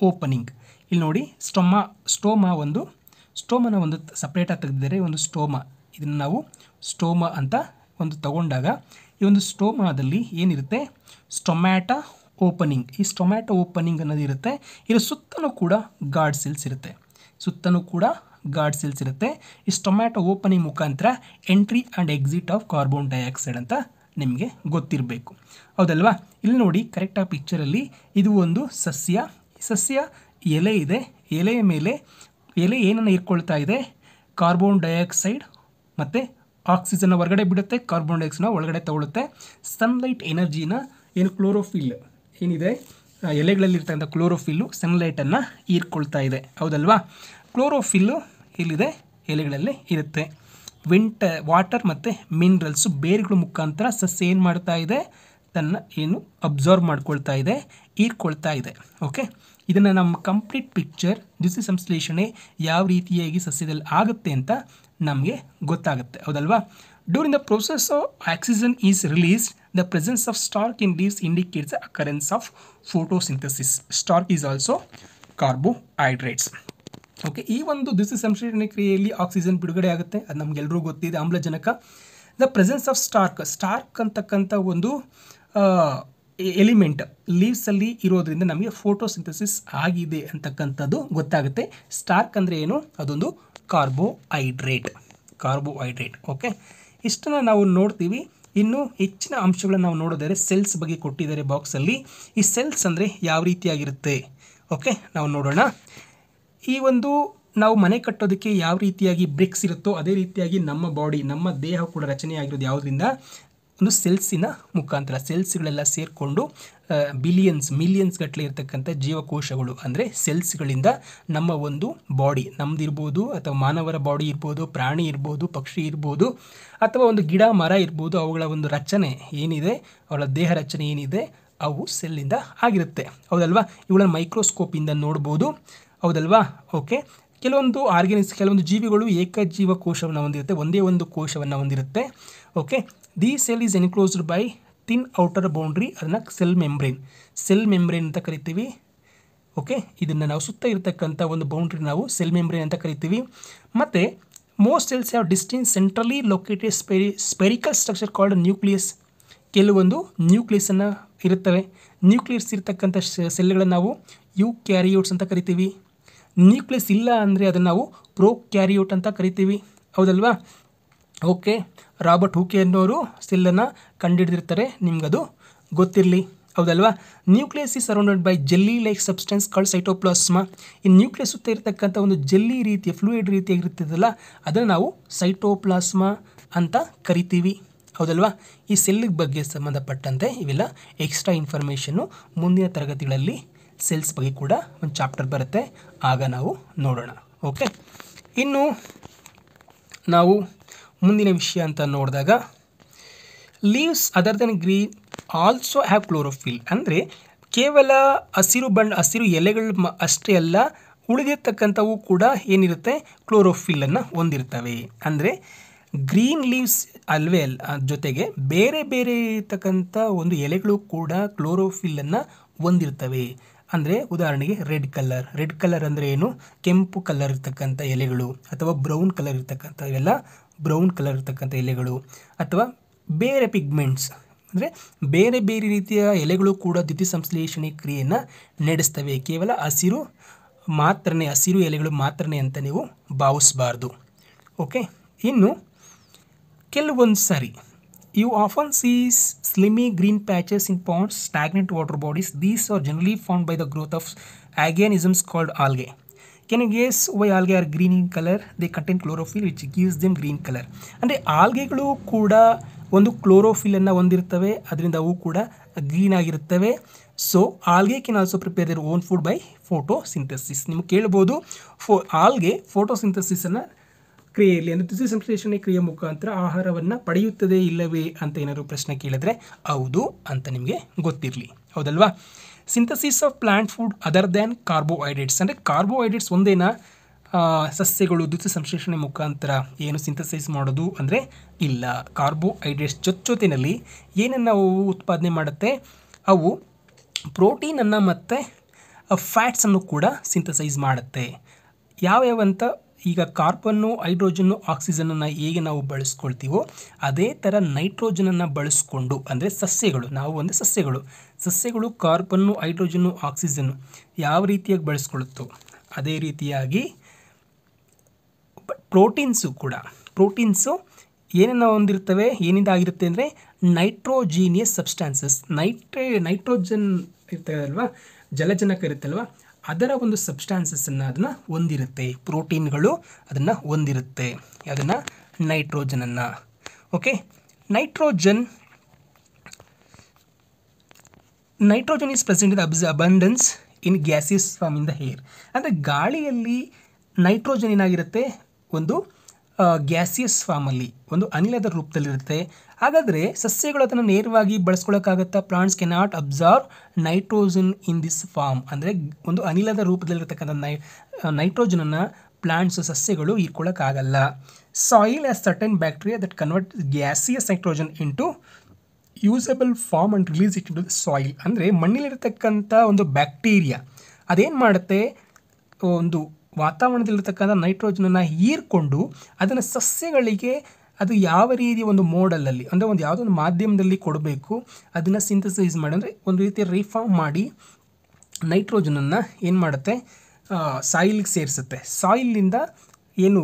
ಓಪನಿಂಗ್ ಇಲ್ಲಿ ನೋಡಿ ಸ್ಟೊಮಾ ಸ್ಟೋಮ ಒಂದು ಸ್ಟೋಮನ ಒಂದು ಸಪ್ರೇಟಾಗಿ ತೆಗೆದಿದ್ದರೆ ಒಂದು ಸ್ಟೋಮ ಇದನ್ನು ನಾವು ಸ್ಟೋಮ ಅಂತ ಒಂದು ತಗೊಂಡಾಗ ಈ ಒಂದು ಸ್ಟೋಮದಲ್ಲಿ ಏನಿರುತ್ತೆ ಸ್ಟೊಮ್ಯಾಟ ಓಪನಿಂಗ್ ಈ ಸ್ಟೊಮ್ಯಾಟೊ ಓಪನಿಂಗ್ ಅನ್ನೋದು ಇರುತ್ತೆ ಇಲ್ಲಿ ಸುತ್ತಲೂ ಕೂಡ ಗಾರ್ಡ್ ಸೆಲ್ಸ್ ಇರುತ್ತೆ ಸುತ್ತಲೂ ಕೂಡ ಗಾರ್ಡ್ ಸೆಲ್ಸ್ ಇರುತ್ತೆ ಈ ಸ್ಟೊಮ್ಯಾಟೊ ಓಪನಿಂಗ್ ಮುಖಾಂತರ entry and exit of carbon dioxide ಅಂತ ನಿಮಗೆ ಗೊತ್ತಿರಬೇಕು ಹೌದಲ್ವಾ ಇಲ್ಲಿ ನೋಡಿ ಕರೆಕ್ಟಾಗಿ ಪಿಕ್ಚರಲ್ಲಿ ಇದು ಒಂದು ಸಸ್ಯ ಸಸ್ಯ ಎಲೆ ಇದೆ ಎಲೆಯ ಮೇಲೆ ಎಲೆ ಏನನ್ನು ಇರ್ಕೊಳ್ತಾ ಇದೆ ಕಾರ್ಬೋನ್ ಡೈಆಕ್ಸೈಡ್ ಮತ್ತು ಆಕ್ಸಿಜನ್ನ ಹೊರಗಡೆ ಬಿಡುತ್ತೆ ಕಾರ್ಬೋನ್ ಡೈಆಕ್ಸೈಡ್ನ ಒಳಗಡೆ ತಗೊಳುತ್ತೆ ಸನ್ಲೈಟ್ ಎನರ್ಜಿನ ಏನು ಕ್ಲೋರೋಫಿಲ್ ಏನಿದೆ ಎಲೆಗಳಲ್ಲಿರ್ತಕ್ಕಂಥ ಕ್ಲೋರೋಫಿಲ್ಲು ಸನ್ಲೈಟನ್ನು ಹೀರ್ಕೊಳ್ತಾ ಇದೆ ಹೌದಲ್ವಾ ಕ್ಲೋರೋಫಿಲ್ಲು ಇಲ್ಲಿದೆ ಎಲೆಗಳಲ್ಲಿ ಇರುತ್ತೆ ವಿಂಟ ವಾಟರ್ ಮತ್ತು ಮಿನರಲ್ಸು ಬೇರುಗಳ ಮುಖಾಂತರ ಸಸ್ಯ ಏನು ಮಾಡ್ತಾ ಇದೆ ತನ್ನ ಏನು ಅಬ್ಸರ್ವ್ ಮಾಡ್ಕೊಳ್ತಾ ಇದೆ ಈರ್ಕೊಳ್ತಾ ಇದೆ ಓಕೆ ಇದನ್ನು ನಮ್ಮ ಕಂಪ್ಲೀಟ್ ಪಿಕ್ಚರ್ ದಿಸಿ ಸಂಶ್ಲೇಷಣೆ ಯಾವ ರೀತಿಯಾಗಿ ಸಸ್ಯದಲ್ಲಿ ಆಗುತ್ತೆ ಅಂತ ನಮಗೆ ಗೊತ್ತಾಗುತ್ತೆ ಹೌದಲ್ವಾ During the process of oxygen is released, the presence of starch in leaves indicates the occurrence of photosynthesis. Starch is also carbohydrates okay ಈ ಒಂದು ದಿಸಿ ಸಂಶ್ಲೇಷಣೆ ಕ್ರಿಯೆಯಲ್ಲಿ ಆಕ್ಸಿಜನ್ ಬಿಡುಗಡೆ ಆಗುತ್ತೆ ಅದು ನಮಗೆಲ್ಲರೂ ಗೊತ್ತಿದೆ ಆಮ್ಲಜನಕ the presence of starch starch ಅಂತಕ್ಕಂಥ ಒಂದು ಎಲಿಮೆಂಟ್ ಲೀವ್ಸಲ್ಲಿ ಇರೋದರಿಂದ ನಮಗೆ ಫೋಟೋಸಿಂಥಸಿಸ್ ಆಗಿದೆ ಅಂತಕ್ಕಂಥದ್ದು ಗೊತ್ತಾಗುತ್ತೆ ಸ್ಟಾರ್ಕ್ ಅಂದರೆ ಏನು ಅದೊಂದು ಕಾರ್ಬೋಹೈಡ್ರೇಟ್ ಕಾರ್ಬೋಹೈಡ್ರೇಟ್ ಓಕೆ ಇಷ್ಟನ್ನು ನಾವು ನೋಡ್ತೀವಿ ಇನ್ನು ಹೆಚ್ಚಿನ ಅಂಶಗಳನ್ನು ನಾವು ನೋಡೋದಾದರೆ ಸೆಲ್ಸ್ ಬಗ್ಗೆ ಕೊಟ್ಟಿದ್ದಾರೆ ಬಾಕ್ಸಲ್ಲಿ ಈ ಸೆಲ್ಸ್ ಅಂದರೆ ಯಾವ ರೀತಿಯಾಗಿರುತ್ತೆ ಓಕೆ ನಾವು ನೋಡೋಣ ಈ ಒಂದು ನಾವು ಮನೆ ಕಟ್ಟೋದಕ್ಕೆ ಯಾವ ರೀತಿಯಾಗಿ ಬ್ರಿಕ್ಸ್ ಇರುತ್ತೋ ಅದೇ ರೀತಿಯಾಗಿ ನಮ್ಮ ಬಾಡಿ ನಮ್ಮ ದೇಹ ಕೂಡ ರಚನೆಯಾಗಿರೋದು ಯಾವುದರಿಂದ ಒಂದು ಸೆಲ್ಸಿನ ಮುಖಾಂತರ ಸೆಲ್ಸ್ಗಳೆಲ್ಲ ಸೇರಿಕೊಂಡು ಬಿಲಿಯನ್ಸ್ ಮಿಲಿಯನ್ಸ್ ಗಟ್ಟಲೆ ಇರತಕ್ಕಂಥ ಜೀವಕೋಶಗಳು ಅಂದರೆ ಸೆಲ್ಸ್ಗಳಿಂದ ನಮ್ಮ ಒಂದು ಬಾಡಿ ನಮ್ದಿರ್ಬೋದು ಅಥವಾ ಮಾನವರ ಬಾಡಿ ಇರ್ಬೋದು ಪ್ರಾಣಿ ಇರ್ಬೋದು ಪಕ್ಷಿ ಇರ್ಬೋದು ಅಥವಾ ಒಂದು ಗಿಡ ಮರ ಇರ್ಬೋದು ಅವುಗಳ ಒಂದು ರಚನೆ ಏನಿದೆ ಅವಳ ದೇಹ ರಚನೆ ಏನಿದೆ ಅವು ಸೆಲ್ಲಿಂದ ಆಗಿರುತ್ತೆ ಹೌದಲ್ವಾ ಇವುಗಳನ್ನು ಮೈಕ್ರೋಸ್ಕೋಪಿಂದ ನೋಡ್ಬೋದು ಹೌದಲ್ವಾ ಓಕೆ ಕೆಲವೊಂದು ಆರ್ಗ್ಯಾನಿಸ್ ಕೆಲವೊಂದು ಜೀವಿಗಳು ಏಕಜೀವ ಕೋಶವನ್ನು ಹೊಂದಿರುತ್ತೆ ಒಂದೇ ಒಂದು ಕೋಶವನ್ನು ಹೊಂದಿರುತ್ತೆ okay the cell is enclosed by thin outer boundary ಅದನ್ನು ಸೆಲ್ ಮೆಂಬ್ರೇನ್ ಸೆಲ್ ಮೆಂಬ್ರೇನ್ ಅಂತ ಕರಿತೀವಿ ಓಕೆ ಇದನ್ನು ನಾವು ಸುತ್ತ ಇರತಕ್ಕಂಥ ಒಂದು ಬೌಂಡ್ರಿ ನಾವು ಸೆಲ್ ಮೆಂಬ್ರೇನ್ ಅಂತ ಕರಿತೀವಿ ಮತ್ತು most cells have distinct centrally located ಸ್ಪೆರಿ ಸ್ಪೆರಿಕಲ್ ಸ್ಟ್ರಕ್ಚರ್ ಕಾಲ್ಡ್ ನ್ಯೂಕ್ಲಿಯಸ್ ಕೆಲವೊಂದು ನ್ಯೂಕ್ಲಿಯಸನ್ನು ಇರುತ್ತವೆ ನ್ಯೂಕ್ಲಿಯಸ್ ಇರತಕ್ಕಂಥ ಸೆಲ್ಗಳನ್ನು ನಾವು ಯು ಕ್ಯಾರಿಯೋಟ್ಸ್ ಅಂತ ಕರಿತೀವಿ ನ್ಯೂಕ್ಲಿಯಸ್ ಇಲ್ಲ ಅಂದರೆ ಅದನ್ನು ನಾವು ಪ್ರೋ ಕ್ಯಾರಿಯೋಟ್ ಅಂತ ಕರಿತೀವಿ ಹೌದಲ್ವಾ ಓಕೆ ರಾಬರ್ಟ್ ಹೂಕೆ ಅನ್ನೋರು ಸಿಲ್ಲನ್ನು ಕಂಡುಹಿಡಿದಿರ್ತಾರೆ ನಿಮಗದು ಗೊತ್ತಿರಲಿ ಹೌದಲ್ವಾ nucleus is surrounded by jelly like substance call cytoplasm ಈ ನ್ಯೂಕ್ಲಿಯಸ್ ಸುತ್ತ ಇರತಕ್ಕಂಥ ಒಂದು ಜೆಲ್ಲಿ ರೀತಿಯ ಫ್ಲೂಯಿಡ್ ರೀತಿಯಾಗಿರ್ತದಲ್ಲ ಅದನ್ನು ನಾವು ಸೈಟೋಪ್ಲಾಸ್ಮಾ ಅಂತ ಕರಿತೀವಿ ಹೌದಲ್ವಾ ಈ ಸೆಲ್ಗೆ ಬಗ್ಗೆ ಸಂಬಂಧಪಟ್ಟಂತೆ ಇವೆಲ್ಲ ಎಕ್ಸ್ಟ್ರಾ ಇನ್ಫಾರ್ಮೇಷನ್ನು ಮುಂದಿನ ತರಗತಿಗಳಲ್ಲಿ ಸೆಲ್ಸ್ ಬಗ್ಗೆ ಕೂಡ ಒಂದು ಚಾಪ್ಟರ್ ಬರುತ್ತೆ ಆಗ ನಾವು ನೋಡೋಣ ಓಕೆ ಇನ್ನು ನಾವು ಮುಂದಿನ ವಿಷಯ ಅಂತ ನೋಡಿದಾಗ leaves other than green also have chlorophyll ಅಂದರೆ ಕೇವಲ ಹಸಿರು ಬಣ್ಣ ಹಸಿರು ಎಲೆಗಳು ಮ ಅಷ್ಟೇ ಅಲ್ಲ ಉಳಿದಿರ್ತಕ್ಕಂಥವು ಕೂಡ ಏನಿರುತ್ತೆ ಕ್ಲೋರೋಫಿಲ್ಲನ್ನು ಹೊಂದಿರ್ತವೆ ಅಂದರೆ ಗ್ರೀನ್ ಲೀವ್ಸ್ ಅಲ್ವೇ ಅಲ್ಲ ಜೊತೆಗೆ ಬೇರೆ ಬೇರೆ ಇರ್ತಕ್ಕಂಥ ಒಂದು ಎಲೆಗಳು ಕೂಡ ಕ್ಲೋರೋಫಿಲ್ಲನ್ನು ಹೊಂದಿರ್ತವೆ ಅಂದರೆ ಉದಾಹರಣೆಗೆ ರೆಡ್ ಕಲರ್ ರೆಡ್ ಕಲರ್ ಅಂದರೆ ಏನು ಕೆಂಪು ಕಲರ್ ಇರ್ತಕ್ಕಂಥ ಎಲೆಗಳು ಅಥವಾ ಬ್ರೌನ್ ಕಲರ್ ಇರ್ತಕ್ಕಂಥ ಇವೆಲ್ಲ ಬ್ರೌನ್ ಕಲರ್ ಇರ್ತಕ್ಕಂಥ ಎಲೆಗಳು ಅಥವಾ ಬೇರೆ ಪಿಗ್ಮೆಂಟ್ಸ್ ಅಂದರೆ ಬೇರೆ ಬೇರೆ ರೀತಿಯ ಎಲೆಗಳು ಕೂಡ ಸಂಶ್ಲೇಷಣೆ ಕ್ರಿಯೆಯನ್ನು ನಡೆಸ್ತವೆ ಕೇವಲ ಹಸಿರು ಮಾತ್ರನೇ ಹಸಿರು ಎಲೆಗಳು ಮಾತ್ರನೇ ಅಂತ ನೀವು ಭಾವಿಸಬಾರ್ದು ಓಕೆ ಇನ್ನು ಕೆಲವೊಂದು ಸಾರಿ you often sees slimy green patches in ponds stagnant water bodies these are generally found by the growth of organisms called algae Can you guess why algae are green in color? They contain chlorophyll which gives them green color. ಅಂದರೆ ಆಲ್ಗೆಗಳು ಕೂಡ ಒಂದು ಕ್ಲೋರೋಫಿಲನ್ನು ಹೊಂದಿರ್ತವೆ ಅದರಿಂದ ಅವು ಕೂಡ green ಆಗಿರುತ್ತವೆ so algae can also prepare their own food by photosynthesis ನಿಮ್ಗೆ ಕೇಳ್ಬೋದು ಫೋ ಆಲ್ಗೆ ಫೋಟೋ ಸಿಂಥಸಿಸನ್ನು ಕ್ರಿಯೆಯಲ್ಲಿ ಅಂದರೆ ತುಸಿ ಸಂಶ್ಲೇಷಣೆ ಕ್ರಿಯೆ ಮುಖಾಂತರ ಆಹಾರವನ್ನು ಪಡೆಯುತ್ತದೆ ಇಲ್ಲವೇ ಅಂತ ಏನಾದರೂ ಪ್ರಶ್ನೆ ಕೇಳಿದ್ರೆ ಹೌದು ಅಂತ ನಿಮಗೆ ಗೊತ್ತಿರಲಿ ಹೌದಲ್ವಾ synthesis of plant food other than carbohydrates ಅಂದರೆ ಕಾರ್ಬೋಹೈಡ್ರೇಟ್ಸ್ ಒಂದೇನ ಸಸ್ಯಗಳು ದ್ಯುತಿ ಸಂಶ್ಲೇಷಣೆ ಮುಖಾಂತರ ಏನು ಸಿಂಥಸೈಸ್ ಮಾಡೋದು ಅಂದರೆ ಇಲ್ಲ ಕಾರ್ಬೋಹೈಡ್ರೇಟ್ಸ್ ಜೊತೆ ಜೊತೆಯಲ್ಲಿ ಏನನ್ನು ಅವು ಉತ್ಪಾದನೆ ಮಾಡುತ್ತೆ ಅವು ಪ್ರೋಟೀನನ್ನು ಮತ್ತು ಫ್ಯಾಟ್ಸನ್ನು ಕೂಡ ಸಿಂಥಸೈಸ್ ಮಾಡುತ್ತೆ ಯಾವ್ಯಾವಂತ ಈಗ ಕಾರ್ಬನ್ನು ಹೈಡ್ರೋಜನ್ನು ಆಕ್ಸಿಜನನ್ನು ಹೇಗೆ ನಾವು ಬಳಸ್ಕೊಳ್ತೀವೋ ಅದೇ ಥರ ನೈಟ್ರೋಜನನ್ನು ಬಳಸ್ಕೊಂಡು ಅಂದರೆ ಸಸ್ಯಗಳು ನಾವು ಒಂದು ಸಸ್ಯಗಳು ಸಸ್ಯಗಳು ಕಾರ್ಬನ್ನು ಹೈಡ್ರೋಜನ್ನು ಆಕ್ಸಿಜನ್ನು ಯಾವ ರೀತಿಯಾಗಿ ಬಳಸ್ಕೊಳ್ಳುತ್ತೋ ಅದೇ ರೀತಿಯಾಗಿ ಪ್ರೋಟೀನ್ಸು ಕೂಡ ಪ್ರೋಟೀನ್ಸು ಏನನ್ನು ಹೊಂದಿರ್ತವೆ ಏನಿಂದ ಆಗಿರುತ್ತೆ ಅಂದರೆ ನೈಟ್ರೋಜೀನಿಯಸ್ ಸಬ್ಸ್ಟಾನ್ಸಸ್ ನೈಟ್ರೇ ನೈಟ್ರೋಜನ್ ಇರ್ತದಲ್ವ ಜಲಜನಕ ಇರುತ್ತಲ್ವ ಅದರ ಒಂದು ಸಬ್ಸ್ಟಾನ್ಸಸ್ಸನ್ನು ಅದನ್ನು ಹೊಂದಿರುತ್ತೆ ಪ್ರೋಟೀನ್ಗಳು ಅದನ್ನು ಹೊಂದಿರುತ್ತೆ ಅದನ್ನು ನೈಟ್ರೋಜನನ್ನು okay nitrogen nitrogen is present in ಅಬ್ಸ್ abundance in gases from in the air ಅಂದರೆ ಗಾಳಿಯಲ್ಲಿ ನೈಟ್ರೋಜನ್ ಏನಾಗಿರುತ್ತೆ ಒಂದು ಗ್ಯಾಸಿಯಸ್ ಫಾರ್ಮಲ್ಲಿ ಒಂದು ಅನಿಲದ ರೂಪದಲ್ಲಿರುತ್ತೆ ಹಾಗಾದರೆ ಸಸ್ಯಗಳು ಅದನ್ನು ನೇರವಾಗಿ ಬಳಸ್ಕೊಳ್ಳೋಕ್ಕಾಗತ್ತಾ plants can not absorb nitrogen in this form ಅಂದರೆ ಒಂದು ಅನಿಲದ ರೂಪದಲ್ಲಿರತಕ್ಕಂಥ ನೈ ನೈಟ್ರೋಜನನ್ನು ಪ್ಲಾಂಟ್ಸ್ ಸಸ್ಯಗಳು ಹೀರ್ಕೊಳ್ಳೋಕ್ಕಾಗಲ್ಲ soil has certain bacteria that convert gaseous nitrogen into usable form and release it the soil ಅಂದರೆ ಮಣ್ಣಲ್ಲಿರತಕ್ಕಂಥ ಒಂದು ಬ್ಯಾಕ್ಟೀರಿಯಾ ಅದೇನು ಮಾಡುತ್ತೆ ಒಂದು ವಾತಾವರಣದಲ್ಲಿರ್ತಕ್ಕಂಥ ನೈಟ್ರೋಜನನ್ನು ಹೀರಿಕೊಂಡು ಅದನ್ನು ಸಸ್ಯಗಳಿಗೆ ಅದು ಯಾವ ರೀತಿ ಒಂದು ಮೋಡಲಲ್ಲಿ ಅಂದರೆ ಒಂದು ಯಾವುದೋ ಒಂದು ಮಾಧ್ಯಮದಲ್ಲಿ ಕೊಡಬೇಕು ಅದನ್ನು ಸಿಂಥಸೈಸ್ ಮಾಡಿ ಅಂದರೆ ಒಂದು ರೀತಿ ರಿಫಾರ್ಮ್ ಮಾಡಿ ನೈಟ್ರೋಜನನ್ನು ಏನು ಮಾಡುತ್ತೆ ಸಾಯಿಲ್ಗೆ ಸೇರಿಸುತ್ತೆ ಸಾಯಿಲಿಂದ ಏನು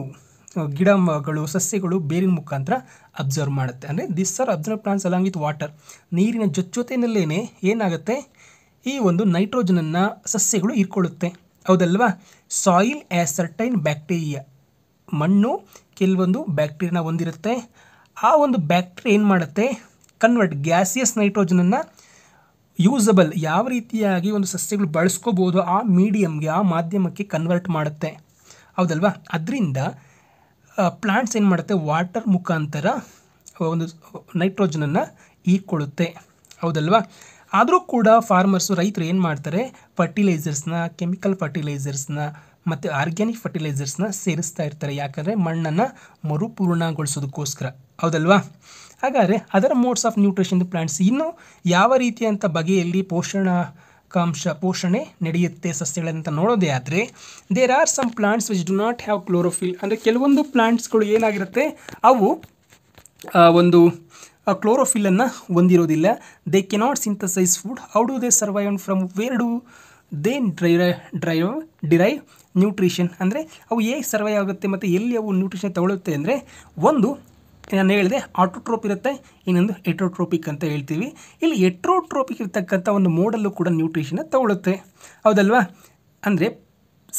ಗಿಡಗಳು ಸಸ್ಯಗಳು ಬೇರಿನ ಮುಖಾಂತರ ಅಬ್ಸರ್ವ್ ಮಾಡುತ್ತೆ ಅಂದರೆ this are absorb plants along with water ನೀರಿನ ಜೊಚ್ಚೊತೆಯಲ್ಲೇ ಏನಾಗುತ್ತೆ ಈ ಒಂದು ನೈಟ್ರೋಜನನ್ನು ಸಸ್ಯಗಳು ಇರ್ಕೊಳ್ಳುತ್ತೆ ಹೌದಲ್ವಾ ಸಾಯಿಲ್ ಆಸರ್ಟೈನ್ ಬ್ಯಾಕ್ಟೀರಿಯಾ ಮಣ್ಣು ಕೆಲವೊಂದು ಬ್ಯಾಕ್ಟೀರಿಯಾನ ಹೊಂದಿರುತ್ತೆ ಆ ಒಂದು ಬ್ಯಾಕ್ಟೀರಿಯಾ ಏನು ಮಾಡುತ್ತೆ ಕನ್ವರ್ಟ್ ಗ್ಯಾಸಿಯಸ್ ನೈಟ್ರೋಜನನ್ನು ಯೂಸಬಲ್ ಯಾವ ರೀತಿಯಾಗಿ ಒಂದು ಸಸ್ಯಗಳು ಬಳಸ್ಕೋಬೋದು ಆ ಮೀಡಿಯಮ್ಗೆ ಆ ಮಾಧ್ಯಮಕ್ಕೆ ಕನ್ವರ್ಟ್ ಮಾಡುತ್ತೆ ಹೌದಲ್ವಾ ಅದರಿಂದ ಪ್ಲಾಂಟ್ಸ್ ಏನು ಮಾಡುತ್ತೆ ವಾಟರ್ ಮುಖಾಂತರ ಒಂದು ನೈಟ್ರೋಜನನ್ನು ಹೀರ್ಕೊಳ್ಳುತ್ತೆ ಹೌದಲ್ವಾ ಆದರೂ ಕೂಡ ಫಾರ್ಮರ್ಸು ರೈತರು ಏನು ಮಾಡ್ತಾರೆ ಫರ್ಟಿಲೈಸರ್ಸ್ನ ಕೆಮಿಕಲ್ ಫರ್ಟಿಲೈಸರ್ಸ್ನ ಮತ್ತು ಆರ್ಗ್ಯಾನಿಕ್ ಫರ್ಟಿಲೈಸರ್ಸ್ನ ಸೇರಿಸ್ತಾ ಇರ್ತಾರೆ ಯಾಕಂದರೆ ಮಣ್ಣನ್ನು ಮರುಪೂರ್ಣಗೊಳಿಸೋದಕ್ಕೋಸ್ಕರ ಹೌದಲ್ವಾ ಹಾಗಾದರೆ ಅದರ ಮೋಡ್ಸ್ ಆಫ್ ನ್ಯೂಟ್ರಿಷನ್ ಪ್ಲ್ಯಾಂಟ್ಸ್ ಇನ್ನೂ ಯಾವ ರೀತಿಯಂಥ ಬಗೆಯಲ್ಲಿ ಕಾಂಶ ಪೋಷಣೆ ನಡೆಯುತ್ತೆ ಸಸ್ಯಗಳಂತ ನೋಡೋದೇ ಆದರೆ there are some plants which do not have chlorophyll ಅಂದರೆ ಕೆಲವೊಂದು ಪ್ಲಾಂಟ್ಸ್ಗಳು ಏನಾಗಿರುತ್ತೆ ಅವು ಒಂದು ಕ್ಲೋರೋಫಿಲನ್ನು ಹೊಂದಿರೋದಿಲ್ಲ they cannot synthesise food how do they survive from where do they dry drive derive nutrition ಅಂದರೆ ಅವು ಹೇಗೆ ಸರ್ವೈವ್ ಆಗುತ್ತೆ ಮತ್ತು ಎಲ್ಲಿ ಅವು ನ್ಯೂಟ್ರಿಷನ್ ತಗೊಳ್ಳುತ್ತೆ ಅಂದರೆ ಒಂದು ನಾನು ಹೇಳಿದೆ ಆಟೋಟ್ರೋಪ್ ಇರುತ್ತೆ ಇನ್ನೊಂದು ಎಟ್ರೋಟ್ರೋಪಿಕ್ ಅಂತ ಹೇಳ್ತೀವಿ ಇಲ್ಲಿ ಎಟ್ರೋಟ್ರೋಪಿಕ್ ಇರ್ತಕ್ಕಂಥ ಒಂದು ಮೋಡಲ್ಲೂ ಕೂಡ ನ್ಯೂಟ್ರಿಷನ್ನ ತಗೊಳ್ಳುತ್ತೆ ಹೌದಲ್ವಾ ಅಂದರೆ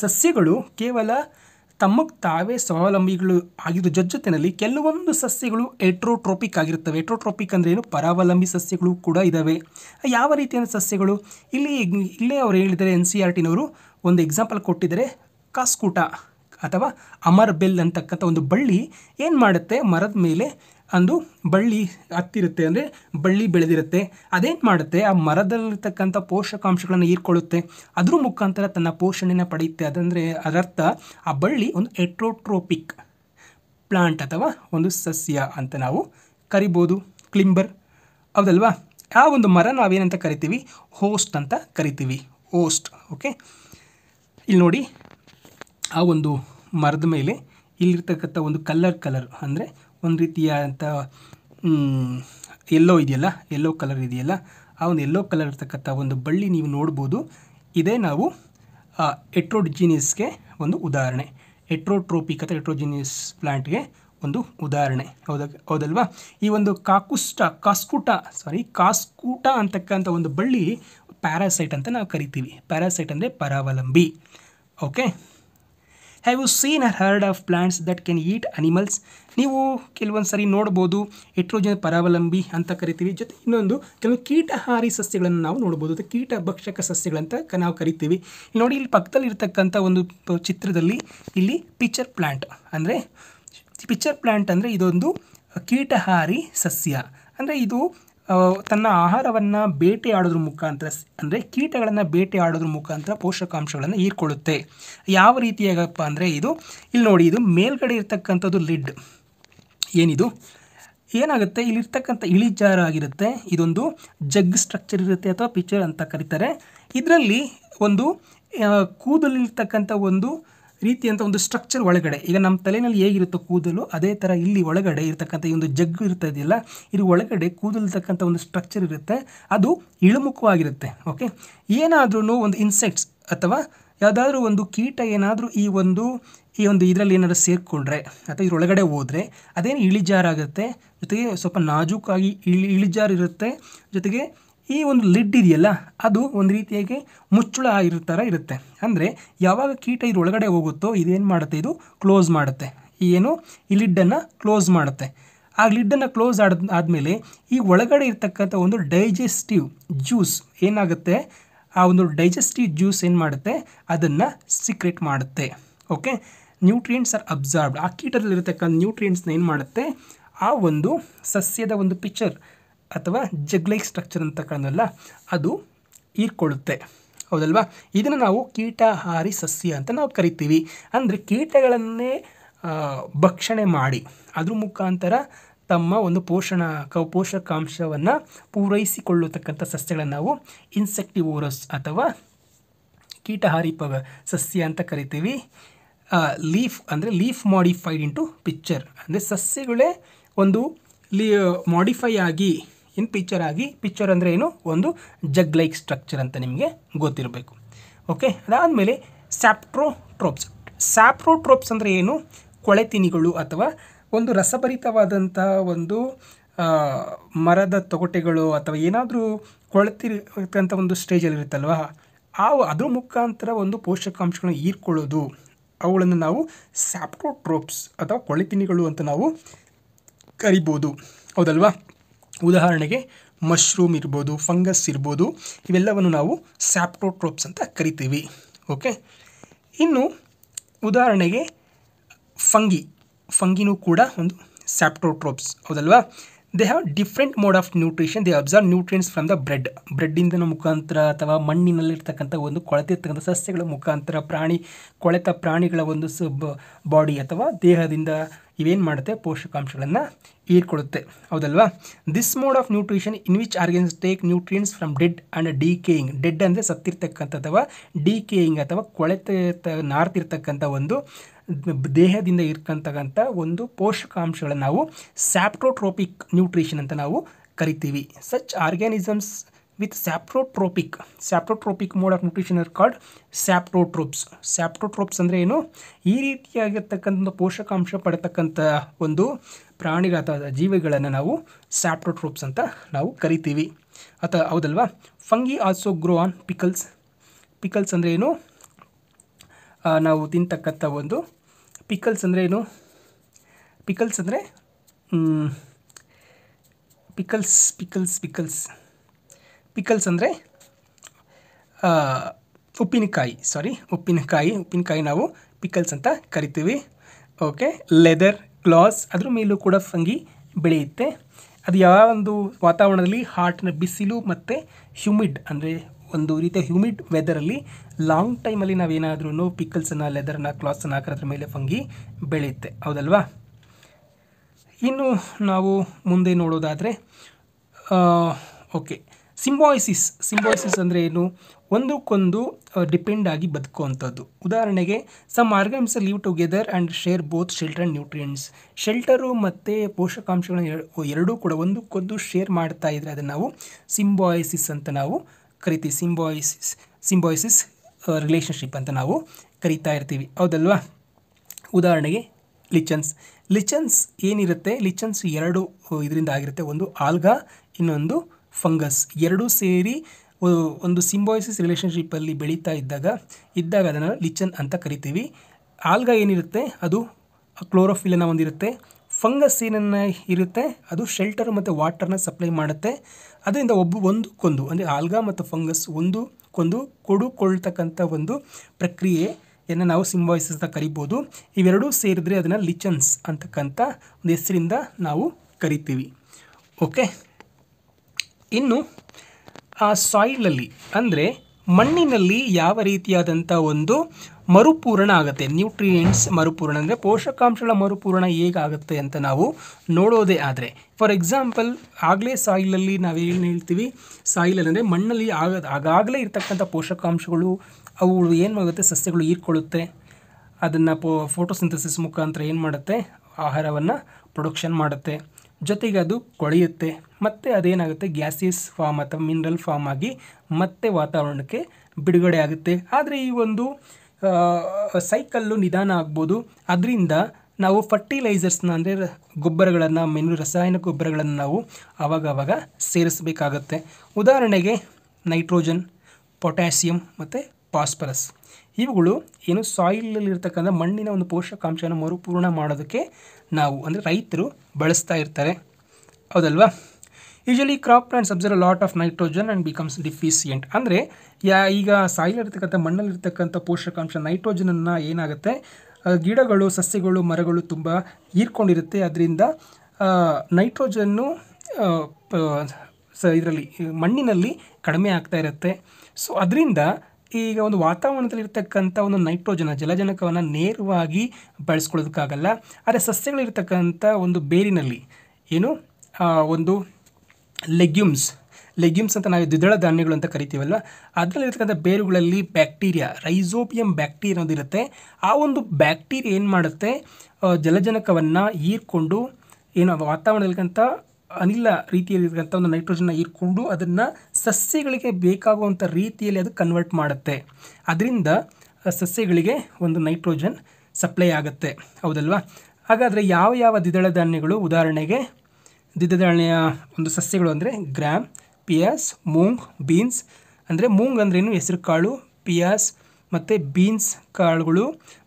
ಸಸ್ಯಗಳು ಕೇವಲ ತಮಗೆ ತಾವೇ ಸ್ವಾವಲಂಬಿಗಳು ಆಗಿರೋ ಜೊತೆಯಲ್ಲಿ ಕೆಲವೊಂದು ಸಸ್ಯಗಳು ಎಟ್ರೋಟ್ರೋಪಿಕ್ ಆಗಿರುತ್ತವೆ ಎಟ್ರೋಟ್ರೋಪಿಕ್ ಅಂದರೆ ಏನು ಪರಾವಲಂಬಿ ಸಸ್ಯಗಳು ಕೂಡ ಇದ್ದಾವೆ ಯಾವ ರೀತಿಯ ಸಸ್ಯಗಳು ಇಲ್ಲಿ ಇಲ್ಲೇ ಅವರು ಹೇಳಿದರೆ ಎನ್ ಸಿ ಆರ್ ಟಿನವರು ಒಂದು ಎಕ್ಸಾಂಪಲ್ ಕೊಟ್ಟಿದ್ದಾರೆ ಕಾಸ್ಕೂಟ ಅಥವಾ ಅಮರ್ ಬೆಲ್ ಅಂತಕ್ಕಂಥ ಒಂದು ಬಳ್ಳಿ ಏನು ಮಾಡುತ್ತೆ ಮರದ ಮೇಲೆ ಅಂದು ಬಳ್ಳಿ ಹತ್ತಿರುತ್ತೆ ಅಂದರೆ ಬಳ್ಳಿ ಬೆಳೆದಿರುತ್ತೆ ಅದೇನು ಮಾಡುತ್ತೆ ಆ ಮರದಲ್ಲಿರ್ತಕ್ಕಂಥ ಪೋಷಕಾಂಶಗಳನ್ನು ಹೀರ್ಕೊಳ್ಳುತ್ತೆ ಅದ್ರ ಮುಖಾಂತರ ತನ್ನ ಪೋಷಣೆಯನ್ನು ಪಡೆಯುತ್ತೆ ಅದಂದರೆ ಅದರರ್ಥ ಆ ಬಳ್ಳಿ ಒಂದು ಎಟ್ರೋಟ್ರೋಪಿಕ್ ಪ್ಲಾಂಟ್ ಅಥವಾ ಒಂದು ಸಸ್ಯ ಅಂತ ನಾವು ಕರಿಬೋದು ಕ್ಲಿಂಬರ್ ಹೌದಲ್ವಾ ಆ ಒಂದು ಮರ ನಾವೇನಂತ ಕರಿತೀವಿ ಹೋಸ್ಟ್ ಅಂತ ಕರಿತೀವಿ ಹೋಸ್ಟ್ ಓಕೆ ಇಲ್ಲಿ ನೋಡಿ ಆ ಒಂದು ಮರದ ಮೇಲೆ ಇಲ್ಲಿರ್ತಕ್ಕಂಥ ಒಂದು ಕಲ್ಲರ್ ಕಲರ್ ಅಂದರೆ ಒಂದು ರೀತಿಯಾದಂಥ ಎಲ್ಲೋ ಇದೆಯಲ್ಲ ಎಲ್ಲೋ ಕಲರ್ ಇದೆಯಲ್ಲ ಆ ಒಂದು ಎಲ್ಲೋ ಕಲರ್ ಇರ್ತಕ್ಕಂಥ ಒಂದು ಬಳ್ಳಿ ನೀವು ನೋಡ್ಬೋದು ಇದೇ ನಾವು ಎಟ್ರೋಡ್ಜಿನಿಯಸ್ಗೆ ಒಂದು ಉದಾಹರಣೆ ಎಟ್ರೋಟ್ರೋಪಿಕ್ ಅಥವಾ ಎಟ್ರೋಜಿನಿಯಸ್ ಪ್ಲ್ಯಾಂಟ್ಗೆ ಒಂದು ಉದಾಹರಣೆ ಹೌದ ಹೌದಲ್ವಾ ಈ ಒಂದು ಕಾಕುಷ್ಟ ಕಾಸ್ಕೂಟ ಸಾರಿ ಕಾಸ್ಕೂಟ ಅಂತಕ್ಕಂಥ ಒಂದು ಬಳ್ಳಿ ಪ್ಯಾರಾಸೈಟ್ ಅಂತ ನಾವು ಕರಿತೀವಿ ಪ್ಯಾರಾಸೈಟ್ ಅಂದರೆ ಪರಾವಲಂಬಿ okay have you seen a heard of plants that can eat animals ನೀವು ಕೆಲವೊಂದು ಸರಿ ನೋಡ್ಬೋದು ಹೆಟ್ರೋಜನ್ ಪರಾವಲಂಬಿ ಅಂತ ಕರಿತೀವಿ ಜೊತೆ ಇನ್ನೊಂದು ಕೆಲವು ಕೀಟಹಾರಿ ಸಸ್ಯಗಳನ್ನು ನಾವು ನೋಡ್ಬೋದು ಅಥವಾ ಕೀಟ ಭಕ್ಷಕ ಸಸ್ಯಗಳಂತ ನಾವು ಕರಿತೀವಿ ನೋಡಿ ಇಲ್ಲಿ ಪಕ್ಕದಲ್ಲಿ ಇರತಕ್ಕಂಥ ಒಂದು ಚಿತ್ರದಲ್ಲಿ ಇಲ್ಲಿ ಪಿಚ್ಚರ್ ಪ್ಲ್ಯಾಂಟ್ ಅಂದರೆ ಪಿಚ್ಚರ್ ಪ್ಲ್ಯಾಂಟ್ ಅಂದರೆ ಇದೊಂದು ಕೀಟಹಾರಿ ಸಸ್ಯ ಅಂದರೆ ಇದು ತನ್ನ ಆಹಾರವನ್ನು ಬೇಟೆಯಾಡೋದ್ರ ಮುಖಾಂತರ ಅಂದರೆ ಕೀಟಗಳನ್ನು ಆಡೋದ್ರ ಮುಖಾಂತರ ಪೋಷಕಾಂಶಗಳನ್ನು ಹೀರ್ಕೊಳ್ಳುತ್ತೆ ಯಾವ ರೀತಿಯಾಗಪ್ಪ ಅಂದರೆ ಇದು ಇಲ್ಲಿ ನೋಡಿ ಇದು ಮೇಲ್ಗಡೆ ಇರತಕ್ಕಂಥದ್ದು ಲಿಡ್ ಏನಿದು ಏನಾಗುತ್ತೆ ಇಲ್ಲಿರ್ತಕ್ಕಂಥ ಆಗಿರುತ್ತೆ ಇದೊಂದು ಜಗ್ ಸ್ಟ್ರಕ್ಚರ್ ಇರುತ್ತೆ ಅಥವಾ ಪಿಚರ್ ಅಂತ ಕರೀತಾರೆ ಇದರಲ್ಲಿ ಒಂದು ಕೂದಲಿರ್ತಕ್ಕಂಥ ಒಂದು ರೀತಿಯಂಥ ಒಂದು ಸ್ಟ್ರಕ್ಚರ್ ಒಳಗಡೆ ಈಗ ನಮ್ಮ ತಲೆಯಲ್ಲಿ ಹೇಗಿರುತ್ತೋ ಕೂದಲು ಅದೇ ಥರ ಇಲ್ಲಿ ಒಳಗಡೆ ಇರತಕ್ಕಂಥ ಈ ಒಂದು ಜಗ್ಗು ಇರ್ತದಿಲ್ಲ ಇದು ಒಳಗಡೆ ಕೂದಲಿರ್ತಕ್ಕಂಥ ಒಂದು ಸ್ಟ್ರಕ್ಚರ್ ಇರುತ್ತೆ ಅದು ಇಳಿಮುಖವಾಗಿರುತ್ತೆ ಓಕೆ ಏನಾದ್ರೂ ಒಂದು ಇನ್ಸೆಕ್ಟ್ಸ್ ಅಥವಾ ಯಾವುದಾದ್ರೂ ಒಂದು ಕೀಟ ಏನಾದರೂ ಈ ಒಂದು ಈ ಒಂದು ಇದರಲ್ಲಿ ಏನಾದರೂ ಸೇರಿಕೊಂಡ್ರೆ ಅಥವಾ ಇದರೊಳಗಡೆ ಹೋದರೆ ಅದೇನು ಇಳಿಜಾರಾಗುತ್ತೆ ಜೊತೆಗೆ ಸ್ವಲ್ಪ ನಾಜೂಕಾಗಿ ಇಳಿ ಇಳಿಜಾರಿರುತ್ತೆ ಜೊತೆಗೆ ಈ ಒಂದು ಲಿಡ್ ಇದೆಯಲ್ಲ ಅದು ಒಂದು ರೀತಿಯಾಗಿ ಮುಚ್ಚುಳ ಆಗಿರೋ ಥರ ಇರುತ್ತೆ ಅಂದರೆ ಯಾವಾಗ ಕೀಟ ಇದ್ರ ಒಳಗಡೆ ಹೋಗುತ್ತೋ ಇದೇನು ಮಾಡುತ್ತೆ ಇದು ಕ್ಲೋಸ್ ಮಾಡುತ್ತೆ ಏನು ಈ ಲಿಡ್ಡನ್ನು ಕ್ಲೋಸ್ ಮಾಡುತ್ತೆ ಆ ಲಿಡ್ಡನ್ನು ಕ್ಲೋಸ್ ಆಡ್ ಆದಮೇಲೆ ಈ ಒಳಗಡೆ ಇರತಕ್ಕಂಥ ಒಂದು ಡೈಜೆಸ್ಟಿವ್ ಜ್ಯೂಸ್ ಏನಾಗುತ್ತೆ ಆ ಒಂದು ಡೈಜೆಸ್ಟಿವ್ ಜ್ಯೂಸ್ ಏನು ಮಾಡುತ್ತೆ ಅದನ್ನು ಸೀಕ್ರೆಟ್ ಮಾಡುತ್ತೆ ಓಕೆ ನ್ಯೂಟ್ರಿಯೆಂಟ್ಸ್ ಆರ್ ಅಬ್ಸಾರ್ಬ್ಡ್ ಆ ಕೀಟದಲ್ಲಿರ್ತಕ್ಕಂಥ ನ್ಯೂಟ್ರಿಯೆಂಟ್ಸ್ನ ಏನು ಮಾಡುತ್ತೆ ಆ ಒಂದು ಸಸ್ಯದ ಒಂದು ಪಿಚ್ಚರ್ ಅಥವಾ ಜಗ್ಲೈಕ್ ಸ್ಟ್ರಕ್ಚರ್ ಅಂತ ಕಾಣಲ್ಲ ಅದು ಹೀರ್ಕೊಳ್ಳುತ್ತೆ ಹೌದಲ್ವಾ ಇದನ್ನು ನಾವು ಕೀಟಹಾರಿ ಸಸ್ಯ ಅಂತ ನಾವು ಕರಿತೀವಿ ಅಂದರೆ ಕೀಟಗಳನ್ನೇ ಭಕ್ಷಣೆ ಮಾಡಿ ಅದ್ರ ಮುಖಾಂತರ ತಮ್ಮ ಒಂದು ಪೋಷಣ ಕ ಪೋಷಕಾಂಶವನ್ನು ಪೂರೈಸಿಕೊಳ್ಳತಕ್ಕಂಥ ಸಸ್ಯಗಳನ್ನು ನಾವು ಇನ್ಸೆಕ್ಟಿವೋರಸ್ ಅಥವಾ ಕೀಟಹಾರಿ ಪ ಸಸ್ಯ ಅಂತ ಕರಿತೀವಿ ಲೀಫ್ ಅಂದರೆ ಲೀಫ್ ಮಾಡಿಫೈಡ್ ಇಂಟು ಪಿಕ್ಚರ್ ಅಂದರೆ ಸಸ್ಯಗಳೇ ಒಂದು ಲೀ ಮಾಡಿಫೈ ಆಗಿ ಇನ್ ಪಿಕ್ಚರ್ ಆಗಿ ಪಿಕ್ಚರ್ ಅಂದರೆ ಏನು ಒಂದು ಜಗ್ ಲೈಕ್ ಸ್ಟ್ರಕ್ಚರ್ ಅಂತ ನಿಮಗೆ ಗೊತ್ತಿರಬೇಕು ಓಕೆ ಅದಾದಮೇಲೆ ಸ್ಯಾಪ್ಟ್ರೋಟ್ರೋಪ್ಸ್ ಸ್ಯಾಪ್ರೋಟ್ರೋಪ್ಸ್ ಅಂದರೆ ಏನು ಕೊಳೆತಿನಿಗಳು ಅಥವಾ ಒಂದು ರಸಭರಿತವಾದಂಥ ಒಂದು ಮರದ ತೊಗಟೆಗಳು ಅಥವಾ ಏನಾದರೂ ಕೊಳೆತಿರ್ತಕ್ಕಂಥ ಒಂದು ಸ್ಟೇಜಲ್ಲಿರುತ್ತಲ್ವ ಆ ಅದ್ರ ಮುಖಾಂತರ ಒಂದು ಪೋಷಕಾಂಶಗಳನ್ನು ಹೀರ್ಕೊಳ್ಳೋದು ಅವುಗಳನ್ನು ನಾವು ಸ್ಯಾಪ್ಟೋಟ್ರೋಪ್ಸ್ ಅಥವಾ ಕೊಳೆತಿನಿಗಳು ಅಂತ ನಾವು ಕರಿಬೋದು ಹೌದಲ್ವಾ ಉದಾಹರಣೆಗೆ ಮಶ್ರೂಮ್ ಇರ್ಬೋದು ಫಂಗಸ್ ಇರ್ಬೋದು ಇವೆಲ್ಲವನ್ನು ನಾವು ಸ್ಯಾಪ್ಟೋಟ್ರೋಪ್ಸ್ ಅಂತ ಕರಿತೀವಿ ಓಕೆ ಇನ್ನು ಉದಾಹರಣೆಗೆ ಫಂಗಿ ಫಂಗಿನೂ ಕೂಡ ಒಂದು ಸ್ಯಾಪ್ಟೋಟ್ರೋಪ್ಸ್ ಹೌದಲ್ವಾ they have different mode of nutrition they absorb nutrients from the bread ಬ್ರೆಡ್ಡಿಂದ ಮುಖಾಂತರ ಅಥವಾ ಮಣ್ಣಿನಲ್ಲಿರ್ತಕ್ಕಂಥ ಒಂದು ಕೊಳೆತೆ ಇರ್ತಕ್ಕಂಥ ಸಸ್ಯಗಳ ಮುಖಾಂತರ ಪ್ರಾಣಿ ಕೊಳೆತ ಪ್ರಾಣಿಗಳ ಒಂದು ಸ ಬಾಡಿ ಅಥವಾ ದೇಹದಿಂದ ಇವೇನು ಮಾಡುತ್ತೆ ಪೋಷಕಾಂಶಗಳನ್ನು ಹೀರ್ಕೊಳ್ಳುತ್ತೆ ಹೌದಲ್ವಾ this mode of nutrition in which organs take nutrients from dead and ಡಿ ಡಿಕೇಯಿಂಗ್ ಡೆಡ್ ಅಂದರೆ ಸತ್ತಿರ್ತಕ್ಕಂಥ ಅಥವಾ ಡಿ ಡಿಕೇಯಿಂಗ್ ಅಥವಾ ಕೊಳೆತ ನಾರ್ತಿರ್ತಕ್ಕಂಥ ಒಂದು ದೇಹದಿಂದ ಇರ್ತಕ್ಕಂಥ ಒಂದು ಪೋಷಕಾಂಶಗಳನ್ನು ನಾವು ಸ್ಯಾಪ್ಟೋಟ್ರೋಪಿಕ್ ನ್ಯೂಟ್ರಿಷನ್ ಅಂತ ನಾವು ಕರಿತೀವಿ such organisms with saprotrophic saprotrophic mode of nutrition are called saprotrophs saprotrophs ಅಂದರೆ ಏನು ಈ ರೀತಿಯಾಗಿರ್ತಕ್ಕಂಥ ಪೋಷಕಾಂಶ ಪಡತಕ್ಕಂಥ ಒಂದು ಪ್ರಾಣಿಗಳ ಅಥವಾ ಜೀವಿಗಳನ್ನು ನಾವು ಸ್ಯಾಪ್ಟೋಟ್ರೋಪ್ಸ್ ಅಂತ ನಾವು ಕರಿತೀವಿ ಅಥವಾ ಹೌದಲ್ವಾ fungi also grow on pickles pickles ಅಂದರೆ ಏನು ನಾವು ತಿಂತಕ್ಕಂಥ ಒಂದು ಪಿಕಲ್ಸ್ ಅಂದರೆ ಏನು ಪಿಕಲ್ಸ್ ಅಂದರೆ ಪಿಕಲ್ಸ್ ಪಿಕಲ್ಸ್ ಪಿಕಲ್ಸ್ ಪಿಕಲ್ಸ್ ಅಂದರೆ ಉಪ್ಪಿನಕಾಯಿ ಸಾರಿ ಉಪ್ಪಿನಕಾಯಿ ಉಪ್ಪಿನಕಾಯಿ ನಾವು ಪಿಕಲ್ಸ್ ಅಂತ ಕರಿತೀವಿ ಓಕೆ ಲೆದರ್ ಗ್ಲಾಸ್ ಅದ್ರ ಮೇಲೂ ಕೂಡ ಫಂಗಿ ಬೆಳೆಯುತ್ತೆ ಅದು ಯಾವ ಒಂದು ವಾತಾವರಣದಲ್ಲಿ ಹಾರ್ಟ್ನ ಬಿಸಿಲು ಮತ್ತು ಹ್ಯೂಮಿಡ್ ಅಂದರೆ ಒಂದು ರೀತಿಯ ಹ್ಯೂಮಿಡ್ ವೆದರಲ್ಲಿ ಲಾಂಗ್ ಟೈಮಲ್ಲಿ ನಾವೇನಾದ್ರೂ ಪಿಕಲ್ಸನ್ನು ಲೆದರ್ನ ಕ್ಲಾತ್ಸನ್ನು ಹಾಕೋದ್ರ ಮೇಲೆ ಫಂಗಿ ಬೆಳೆಯುತ್ತೆ ಹೌದಲ್ವಾ ಇನ್ನು ನಾವು ಮುಂದೆ ನೋಡೋದಾದರೆ ಓಕೆ ಸಿಂಬಾಯ್ಸಿಸ್ ಸಿಂಬಾಯ್ಸಿಸ್ ಅಂದರೆ ಏನು ಒಂದಕ್ಕೊಂದು ಡಿಪೆಂಡ್ ಆಗಿ ಬದುಕುವಂಥದ್ದು ಉದಾಹರಣೆಗೆ some organs live together and share both shelter and nutrients shelter ಮತ್ತು ಪೋಷಕಾಂಶಗಳನ್ನ ಎರಡೂ ಕೂಡ ಒಂದಕ್ಕೊಂದು ಶೇರ್ ಮಾಡ್ತಾ ಇದ್ದರೆ ಅದನ್ನು ನಾವು ಸಿಂಬಾಯ್ಸಿಸ್ ಅಂತ ನಾವು ಕರಿತೀವಿ ಸಿಂಬಾಯ್ಸಿಸ್ ಸಿಂಬಾಯ್ಸಿಸ್ ರಿಲೇಷನ್ಶಿಪ್ ಅಂತ ನಾವು ಕರಿತಾ ಇರ್ತೀವಿ ಹೌದಲ್ವಾ ಉದಾಹರಣೆಗೆ ಲಿಚನ್ಸ್ ಲಿಚನ್ಸ್ ಏನಿರುತ್ತೆ ಲಿಚನ್ಸ್ ಎರಡು ಇದರಿಂದ ಆಗಿರುತ್ತೆ ಒಂದು ಆಲ್ಗಾ ಇನ್ನೊಂದು ಫಂಗಸ್ ಎರಡೂ ಸೇರಿ ಒಂದು ಸಿಂಬಾಯ್ಸಿಸ್ ರಿಲೇಷನ್ಶಿಪ್ಪಲ್ಲಿ ಬೆಳೀತಾ ಇದ್ದಾಗ ಇದ್ದಾಗ ಅದನ್ನು ಲಿಚನ್ ಅಂತ ಕರಿತೀವಿ ಆಲ್ಗಾ ಏನಿರುತ್ತೆ ಅದು ಕ್ಲೋರೋಫಿಲನ್ನು ಹೊಂದಿರುತ್ತೆ ಫಂಗಸ್ ಏನನ್ನು ಇರುತ್ತೆ ಅದು ಶೆಲ್ಟರ್ ಮತ್ತು ವಾಟರ್ನ ಸಪ್ಲೈ ಮಾಡುತ್ತೆ ಅದರಿಂದ ಒಬ್ಬ ಒಂದು ಕೊಂದು ಅಂದರೆ ಆಲ್ಗಾ ಮತ್ತು ಫಂಗಸ್ ಒಂದು ಕೊಂದು ಕೊಡುಕೊಳ್ತಕ್ಕಂಥ ಒಂದು ಪ್ರಕ್ರಿಯೆಯನ್ನು ನಾವು ಸಿಂಬಾಯಿಸ್ ಕರಿಬೋದು ಇವೆರಡೂ ಸೇರಿದ್ರೆ ಅದನ್ನು ಲಿಚನ್ಸ್ ಅಂತಕ್ಕಂಥ ಒಂದು ಹೆಸರಿಂದ ನಾವು ಕರಿತೀವಿ ಓಕೆ ಇನ್ನು ಆ ಸಾಯಿಲಲ್ಲಿ ಅಂದರೆ ಮಣ್ಣಿನಲ್ಲಿ ಯಾವ ರೀತಿಯಾದಂಥ ಒಂದು ಮರುಪೂರಣ ಆಗುತ್ತೆ ನ್ಯೂಟ್ರಿಯೆಂಟ್ಸ್ ಮರುಪೂರಣ ಅಂದರೆ ಪೋಷಕಾಂಶಗಳ ಮರುಪೂರಣ ಹೇಗಾಗುತ್ತೆ ಅಂತ ನಾವು ನೋಡೋದೇ ಆದರೆ ಫಾರ್ ಎಕ್ಸಾಂಪಲ್ ಆಗಲೇ ಸಾಯಿಲಲ್ಲಿ ಏನು ಹೇಳ್ತೀವಿ ಸಾಯಿಲಲ್ಲಿ ಅಂದರೆ ಮಣ್ಣಲ್ಲಿ ಆಗ ಆಗಾಗಲೇ ಇರತಕ್ಕಂಥ ಪೋಷಕಾಂಶಗಳು ಅವು ಏನು ಆಗುತ್ತೆ ಸಸ್ಯಗಳು ಹೀರ್ಕೊಳ್ಳುತ್ತೆ ಅದನ್ನು ಪೋ ಫೋಟೋಸಿಂಥಸಿಸ್ ಮುಖಾಂತರ ಏನು ಮಾಡುತ್ತೆ ಆಹಾರವನ್ನು ಪ್ರೊಡಕ್ಷನ್ ಮಾಡುತ್ತೆ ಜೊತೆಗೆ ಅದು ಕೊಳೆಯುತ್ತೆ ಮತ್ತೆ ಅದೇನಾಗುತ್ತೆ ಗ್ಯಾಸಿಯಸ್ ಫಾರ್ಮ್ ಅಥವಾ ಮಿನರಲ್ ಫಾರ್ಮ್ ಆಗಿ ಮತ್ತೆ ವಾತಾವರಣಕ್ಕೆ ಬಿಡುಗಡೆ ಆಗುತ್ತೆ ಆದರೆ ಈ ಒಂದು ಸೈಕಲ್ಲು ನಿಧಾನ ಆಗ್ಬೋದು ಅದರಿಂದ ನಾವು ಫರ್ಟಿಲೈಸರ್ಸ್ನ ಅಂದರೆ ಗೊಬ್ಬರಗಳನ್ನು ಮೆನು ರಸಾಯನ ಗೊಬ್ಬರಗಳನ್ನು ನಾವು ಆವಾಗವಾಗ ಸೇರಿಸಬೇಕಾಗತ್ತೆ ಉದಾಹರಣೆಗೆ ನೈಟ್ರೋಜನ್ ಪೊಟ್ಯಾಸಿಯಂ ಮತ್ತು ಫಾಸ್ಫರಸ್ ಇವುಗಳು ಏನು ಸಾಯಿಲಲ್ಲಿರ್ತಕ್ಕಂಥ ಮಣ್ಣಿನ ಒಂದು ಪೋಷಕಾಂಶನ ಮರುಪೂರ್ಣ ಮಾಡೋದಕ್ಕೆ ನಾವು ಅಂದರೆ ರೈತರು ಬಳಸ್ತಾ ಇರ್ತಾರೆ ಹೌದಲ್ವಾ usually crop plants absorb lot of nitrogen and becomes deficient ಅಂದರೆ ಯಾ ಈಗ ಸಾಯಿಲಿರ್ತಕ್ಕಂಥ ಮಣ್ಣಲ್ಲಿರ್ತಕ್ಕಂಥ ಪೋಷಕಾಂಶ ನೈಟ್ರೋಜನನ್ನು ಏನಾಗುತ್ತೆ ಗಿಡಗಳು ಸಸ್ಯಗಳು ಮರಗಳು ತುಂಬ ಹೀರ್ಕೊಂಡಿರುತ್ತೆ ಅದರಿಂದ ನೈಟ್ರೋಜನ್ನು ಸ ಇದರಲ್ಲಿ ಮಣ್ಣಿನಲ್ಲಿ ಕಡಿಮೆ ಆಗ್ತಾ ಇರುತ್ತೆ ಸೊ ಅದರಿಂದ ಈಗ ಒಂದು ವಾತಾವರಣದಲ್ಲಿರ್ತಕ್ಕಂಥ ಒಂದು ನೈಟ್ರೋಜನ ಜಲಜನಕವನ್ನು ನೇರವಾಗಿ ಬಳಸ್ಕೊಳ್ಳೋದಕ್ಕಾಗಲ್ಲ ಆದರೆ ಸಸ್ಯಗಳಿರ್ತಕ್ಕಂಥ ಒಂದು ಬೇರಿನಲ್ಲಿ ಏನು ಒಂದು ಲೆಗ್ಯೂಮ್ಸ್ ಲೆಗ್ಯೂಮ್ಸ್ ಅಂತ ನಾವು ದ್ವಿದಳ ಧಾನ್ಯಗಳು ಅಂತ ಕರಿತೀವಲ್ವ ಅದರಲ್ಲಿರ್ತಕ್ಕಂಥ ಬೇರುಗಳಲ್ಲಿ ಬ್ಯಾಕ್ಟೀರಿಯಾ ರೈಸೋಪಿಯಂ ಬ್ಯಾಕ್ಟೀರಿಯಾ ಅನ್ನೋದಿರುತ್ತೆ ಆ ಒಂದು ಬ್ಯಾಕ್ಟೀರಿಯಾ ಏನು ಮಾಡುತ್ತೆ ಜಲಜನಕವನ್ನು ಹೀರ್ಕೊಂಡು ಏನು ವಾತಾವರಣದಲ್ಲಿರ್ತಕ್ಕಂಥ ಅನಿಲ ರೀತಿಯಲ್ಲಿರ್ತಕ್ಕಂಥ ಒಂದು ನೈಟ್ರೋಜನ್ನ ಹೀರಿಕೊಂಡು ಅದನ್ನು ಸಸ್ಯಗಳಿಗೆ ಬೇಕಾಗುವಂಥ ರೀತಿಯಲ್ಲಿ ಅದು ಕನ್ವರ್ಟ್ ಮಾಡುತ್ತೆ ಅದರಿಂದ ಸಸ್ಯಗಳಿಗೆ ಒಂದು ನೈಟ್ರೋಜನ್ ಸಪ್ಲೈ ಆಗುತ್ತೆ ಹೌದಲ್ವಾ ಹಾಗಾದರೆ ಯಾವ ಯಾವ ದ್ವಿದಳ ಧಾನ್ಯಗಳು ಉದಾಹರಣೆಗೆ ದ್ವಿದಳನೆಯ ಒಂದು ಸಸ್ಯಗಳು ಅಂದರೆ ಗ್ರಾಮ್ ಪಿಯಾಸ್ ಮೂಂಗ್ ಬೀನ್ಸ್ ಅಂದರೆ ಮೂಂಗ್ ಅಂದ್ರೇನು ಹೆಸರು ಕಾಳು ಪಿಯಾಸ್ ಮತ್ತು ಬೀನ್ಸ್ ಕಾಳುಗಳು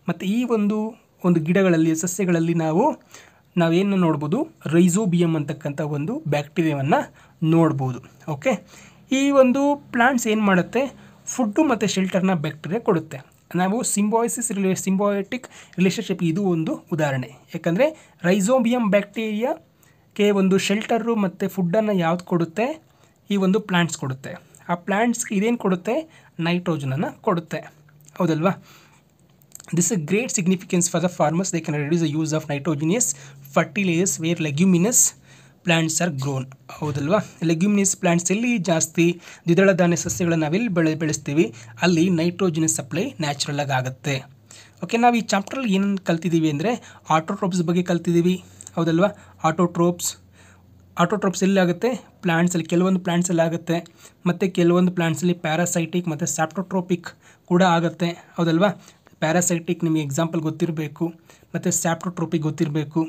ಮತ್ತು ಈ ಒಂದು ಒಂದು ಗಿಡಗಳಲ್ಲಿ ಸಸ್ಯಗಳಲ್ಲಿ ನಾವು ನಾವೇನು ನೋಡ್ಬೋದು ರೈಝೋಬಿಯಮ್ ಅಂತಕ್ಕಂಥ ಒಂದು ಬ್ಯಾಕ್ಟೀರಿಯಾವನ್ನು ನೋಡ್ಬೋದು ಓಕೆ ಈ ಒಂದು ಪ್ಲಾಂಟ್ಸ್ ಏನು ಮಾಡುತ್ತೆ ಫುಡ್ಡು ಮತ್ತು ಶೆಲ್ಟರ್ನ ಬ್ಯಾಕ್ಟೀರಿಯಾ ಕೊಡುತ್ತೆ ನಾವು ಸಿಂಬಾಯ್ಸಿಸ್ ರಿಲೇ ಸಿಂಬಾಯೋಟಿಕ್ ರಿಲೇಷನ್ಶಿಪ್ ಇದು ಒಂದು ಉದಾಹರಣೆ ಯಾಕಂದರೆ ರೈಸೋಬಿಯಂ ಬ್ಯಾಕ್ಟೀರಿಯಾ ಕೆ ಒಂದು ಶೆಲ್ಟರು ಮತ್ತು ಫುಡ್ಡನ್ನು ಯಾವ್ದು ಕೊಡುತ್ತೆ ಈ ಒಂದು ಪ್ಲ್ಯಾಂಟ್ಸ್ ಕೊಡುತ್ತೆ ಆ ಪ್ಲ್ಯಾಂಟ್ಸ್ಗೆ ಇದೇನು ಕೊಡುತ್ತೆ ನೈಟ್ರೋಜನನ್ನು ಕೊಡುತ್ತೆ ಹೌದಲ್ವಾ this a great significance for the farmers they can reduce the use of nitrogenous fertilisers where leguminous plants are grown ಹೌದಲ್ವಾ ಲೆಗ್ಯುಮಿನಿಯಸ್ ಪ್ಲ್ಯಾಂಟ್ಸ್ ಎಲ್ಲಿ ಜಾಸ್ತಿ ದ್ವಿದಳ ಧಾನ್ಯ ಸಸ್ಯಗಳನ್ನು ನಾವೆಲ್ಲಿ ಬೆಳೆ ಬೆಳೆಸ್ತೀವಿ ಅಲ್ಲಿ ನೈಟ್ರೋಜಿನಸ್ ಸಪ್ಲೈ ನ್ಯಾಚುರಲ್ ಆಗುತ್ತೆ ಓಕೆ ನಾವು ಈ ಚಾಪ್ಟ್ರಲ್ಲಿ ಏನು ಕಲ್ತಿದ್ದೀವಿ ಅಂದರೆ ಆಟೋಟ್ರೋಪ್ಸ್ ಬಗ್ಗೆ ಕಲ್ತಿದ್ದೀವಿ ಹೌದಲ್ವಾ ಆಟೋಟ್ರೋಪ್ಸ್ ಆಟೋಟ್ರೋಪ್ಸ್ ಆಗುತ್ತೆ ಪ್ಲ್ಯಾಂಟ್ಸಲ್ಲಿ ಕೆಲವೊಂದು ಪ್ಲ್ಯಾಂಟ್ಸಲ್ಲಿ ಆಗುತ್ತೆ ಮತ್ತು ಕೆಲವೊಂದು ಪ್ಲ್ಯಾಂಟ್ಸಲ್ಲಿ ಪ್ಯಾರಾಸೈಟಿಕ್ ಮತ್ತು ಸ್ಯಾಪ್ಟೋಟ್ರೋಪಿಕ್ ಕೂಡ ಆಗುತ್ತೆ ಹೌದಲ್ವಾ ಪ್ಯಾರಾಸೈಟಿಕ್ ನಿಮಗೆ ಎಕ್ಸಾಂಪಲ್ ಗೊತ್ತಿರಬೇಕು ಮತ್ತು ಸ್ಯಾಪ್ಟೋಟ್ರೋಪಿಕ್ ಗೊತ್ತಿರಬೇಕು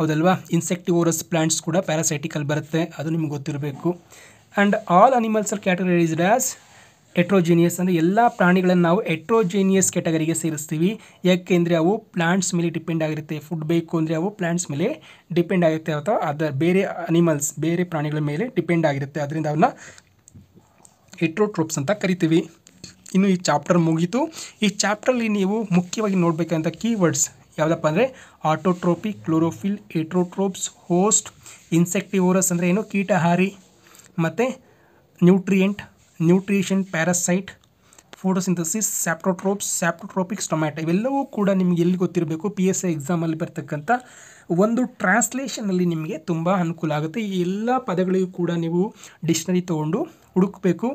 ಹೌದಲ್ವಾ ಇನ್ಸೆಕ್ಟಿವೋರಸ್ ಪ್ಲ್ಯಾಂಟ್ಸ್ ಕೂಡ ಪ್ಯಾರಾಸೈಟಿಕಲ್ಲಿ ಬರುತ್ತೆ ಅದು ನಿಮ್ಗೆ ಗೊತ್ತಿರಬೇಕು and all animals are categorised as heterogeneous ಅಂದರೆ ಎಲ್ಲ ಪ್ರಾಣಿಗಳನ್ನು ನಾವು ಎಟ್ರೋಜಿನಿಯಸ್ ಕೆಟಗರಿಗೆ ಸೇರಿಸ್ತೀವಿ ಯಾಕೆಂದರೆ ಅವು ಪ್ಲ್ಯಾಂಟ್ಸ್ ಮೇಲೆ ಡಿಪೆಂಡ್ ಆಗಿರುತ್ತೆ ಫುಡ್ ಬೇಕು ಅಂದರೆ ಅವು ಪ್ಲ್ಯಾಂಟ್ಸ್ ಮೇಲೆ ಡಿಪೆಂಡ್ ಆಗಿರುತ್ತೆ ಅಥವಾ ಅದರ ಬೇರೆ ಅನಿಮಲ್ಸ್ ಬೇರೆ ಪ್ರಾಣಿಗಳ ಮೇಲೆ ಡಿಪೆಂಡ್ ಆಗಿರುತ್ತೆ ಅದರಿಂದ ಅವನ್ನ ಎಟ್ರೋಟ್ರೋಪ್ಸ್ ಅಂತ ಕರಿತೀವಿ ಇನ್ನು ಈ ಚಾಪ್ಟರ್ ಮುಗೀತು ಈ ಚಾಪ್ಟರಲ್ಲಿ ನೀವು ಮುಖ್ಯವಾಗಿ ನೋಡಬೇಕಂತ ಕೀವರ್ಡ್ಸ್ ಯಾವುದಪ್ಪ ಅಂದರೆ autotrophy chlorophyll heterotrophs host insectivorous ಅಂದರೆ ಏನು ಕೀಟಹಾರಿ ಮತ್ತು nutrient nutrition parasite photosynthesis saprotrophs saprotrophic stomata ಇವೆಲ್ಲವೂ ಕೂಡ ನಿಮಗೆ ಎಲ್ಲಿ ಗೊತ್ತಿರಬೇಕು ಪಿ ಎಸ್ ಐ ಎಕ್ಸಾಮಲ್ಲಿ ಬರ್ತಕ್ಕಂಥ ಒಂದು ಟ್ರಾನ್ಸ್ಲೇಷನಲ್ಲಿ ನಿಮಗೆ ತುಂಬ ಅನುಕೂಲ ಆಗುತ್ತೆ ಈ ಎಲ್ಲ ಪದಗಳಿಗೂ ಕೂಡ ನೀವು ಡಿಕ್ಷನರಿ ತೊಗೊಂಡು ಹುಡುಕಬೇಕು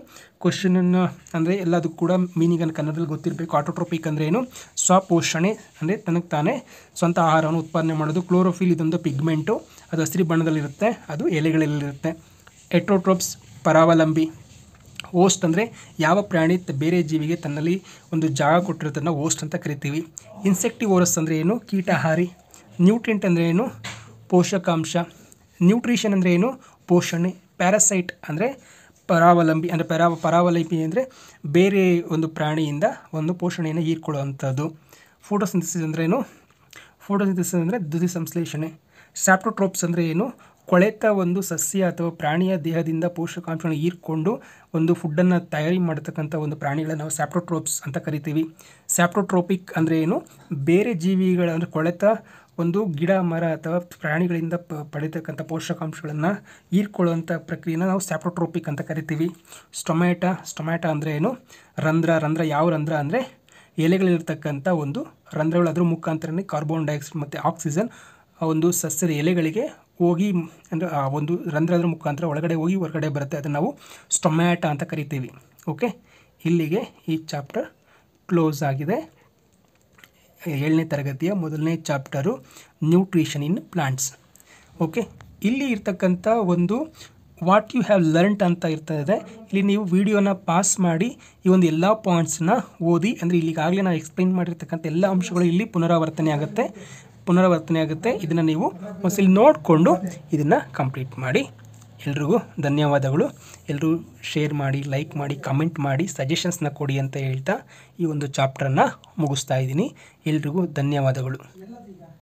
ಕ್ವಶನನ್ನು ಅಂದರೆ ಎಲ್ಲದಕ್ಕೂ ಕೂಡ ಅನ್ನು ಕನ್ನಡದಲ್ಲಿ ಗೊತ್ತಿರಬೇಕು ಆಟೋಟ್ರೋಪಿಕ್ ಅಂದರೆ ಏನು ಸ್ವಪೋಷಣೆ ಅಂದರೆ ತನಗೆ ತಾನೇ ಸ್ವಂತ ಆಹಾರವನ್ನು ಉತ್ಪಾದನೆ ಮಾಡೋದು ಕ್ಲೋರೋಫಿಲ್ ಇದೊಂದು ಪಿಗ್ಮೆಂಟು ಅದು ಹಸಿರು ಬಣ್ಣದಲ್ಲಿರುತ್ತೆ ಅದು ಎಲೆಗಳಲ್ಲಿರುತ್ತೆ ಎಟ್ರೋಟ್ರೋಪ್ಸ್ ಪರಾವಲಂಬಿ ಓಸ್ಟ್ ಅಂದರೆ ಯಾವ ಪ್ರಾಣಿ ಬೇರೆ ಜೀವಿಗೆ ತನ್ನಲ್ಲಿ ಒಂದು ಜಾಗ ಕೊಟ್ಟಿರೋದನ್ನು ಓಸ್ಟ್ ಅಂತ ಕರಿತೀವಿ ಇನ್ಸೆಕ್ಟಿವೋರಸ್ ಅಂದರೆ ಏನು ಕೀಟಹಾರಿ ನ್ಯೂಟ್ರಿಂಟ್ ಅಂದರೆ ಏನು ಪೋಷಕಾಂಶ ನ್ಯೂಟ್ರಿಷನ್ ಅಂದರೆ ಏನು ಪೋಷಣೆ ಪ್ಯಾರಾಸೈಟ್ ಅಂದರೆ ಪರಾವಲಂಬಿ ಅಂದರೆ ಪರಾವ ಪರಾವಲಂಬಿ ಅಂದರೆ ಬೇರೆ ಒಂದು ಪ್ರಾಣಿಯಿಂದ ಒಂದು ಪೋಷಣೆಯನ್ನು ಹೀರ್ಕೊಳ್ಳುವಂಥದ್ದು ಫೋಟೋಸಿಂಥಸಿಸ್ ಅಂದ್ರೇನು ಏನು ಫೋಟೋಸಿಂಥಸಿಸ್ ಅಂದರೆ ದುದಿ ಸಂಶ್ಲೇಷಣೆ ಸ್ಯಾಪ್ಟೋಟ್ರೋಪ್ಸ್ ಅಂದರೆ ಏನು ಕೊಳೆತ ಒಂದು ಸಸ್ಯ ಅಥವಾ ಪ್ರಾಣಿಯ ದೇಹದಿಂದ ಪೋಷಕಾಂಶಗಳನ್ನು ಹೀರ್ಕೊಂಡು ಒಂದು ಫುಡ್ಡನ್ನು ತಯಾರಿ ಮಾಡ್ತಕ್ಕಂಥ ಒಂದು ಪ್ರಾಣಿಗಳನ್ನ ನಾವು ಸ್ಯಾಪ್ರೋಟ್ರೋಪ್ಸ್ ಅಂತ ಕರಿತೀವಿ ಸ್ಯಾಪ್ರೋಟ್ರೋಪಿಕ್ ಅಂದರೆ ಏನು ಬೇರೆ ಜೀವಿಗಳ ಅಂದರೆ ಕೊಳೆತ ಒಂದು ಗಿಡ ಮರ ಅಥವಾ ಪ್ರಾಣಿಗಳಿಂದ ಪ ಪಡೆಯತಕ್ಕಂಥ ಪೋಷಕಾಂಶಗಳನ್ನು ಹೀರ್ಕೊಳ್ಳುವಂಥ ಪ್ರಕ್ರಿಯೆನ ನಾವು ಸ್ಯಾಪ್ರೋಟ್ರೋಪಿಕ್ ಅಂತ ಕರಿತೀವಿ ಸ್ಟೊಮ್ಯಾಟ ಸ್ಟೊಮ್ಯಾಟ ಅಂದರೆ ಏನು ರಂಧ್ರ ರಂಧ್ರ ಯಾವ ರಂಧ್ರ ಅಂದರೆ ಎಲೆಗಳಿರ್ತಕ್ಕಂಥ ಒಂದು ರಂಧ್ರಗಳು ಅದರ ಮುಖಾಂತರನೇ ಕಾರ್ಬನ್ ಡೈಆಕ್ಸೈಡ್ ಮತ್ತು ಆಕ್ಸಿಜನ್ ಒಂದು ಸಸ್ಯದ ಎಲೆಗಳಿಗೆ ಹೋಗಿ ಅಂದರೆ ಆ ಒಂದು ರಂಧ್ರದ ಮುಖಾಂತರ ಒಳಗಡೆ ಹೋಗಿ ಹೊರಗಡೆ ಬರುತ್ತೆ ಅದನ್ನು ನಾವು ಸ್ಟೊಮ್ಯಾಟ ಅಂತ ಕರಿತೀವಿ ಓಕೆ ಇಲ್ಲಿಗೆ ಈ ಚಾಪ್ಟರ್ ಕ್ಲೋಸ್ ಆಗಿದೆ ಏಳನೇ ತರಗತಿಯ ಮೊದಲನೇ chapter nutrition in plants okay ಇಲ್ಲಿ ಇರ್ತಕ್ಕಂಥ ಒಂದು ವಾಟ್ ಯು ಹ್ಯಾವ್ ಲರ್ನ್ಟ್ ಅಂತ ಇರ್ತದೆ ಇಲ್ಲಿ ನೀವು ವಿಡಿಯೋನ ಪಾಸ್ ಮಾಡಿ ಈ ಒಂದು ಎಲ್ಲ ಪಾಯಿಂಟ್ಸನ್ನ ಓದಿ ಅಂದರೆ ಇಲ್ಲಿಗಾಗಲೇ ನಾನು ಎಕ್ಸ್ಪ್ಲೈನ್ ಮಾಡಿರ್ತಕ್ಕಂಥ ಎಲ್ಲ ಅಂಶಗಳು ಇಲ್ಲಿ ಪುನರಾವರ್ತನೆ ಆಗುತ್ತೆ ಪುನರಾವರ್ತನೆ ಆಗುತ್ತೆ ಇದನ್ನು ನೀವು ಒಂದ್ಸಲಿ ನೋಡಿಕೊಂಡು ಇದನ್ನು ಕಂಪ್ಲೀಟ್ ಮಾಡಿ ಎಲ್ರಿಗೂ ಧನ್ಯವಾದಗಳು ಎಲ್ಲರೂ ಶೇರ್ ಮಾಡಿ ಲೈಕ್ ಮಾಡಿ ಕಮೆಂಟ್ ಮಾಡಿ ಸಜೆಷನ್ಸ್ನ ಕೊಡಿ ಅಂತ ಹೇಳ್ತಾ ಈ ಒಂದು ಚಾಪ್ಟರನ್ನು ಮುಗಿಸ್ತಾ ಇದ್ದೀನಿ ಎಲ್ರಿಗೂ ಧನ್ಯವಾದಗಳು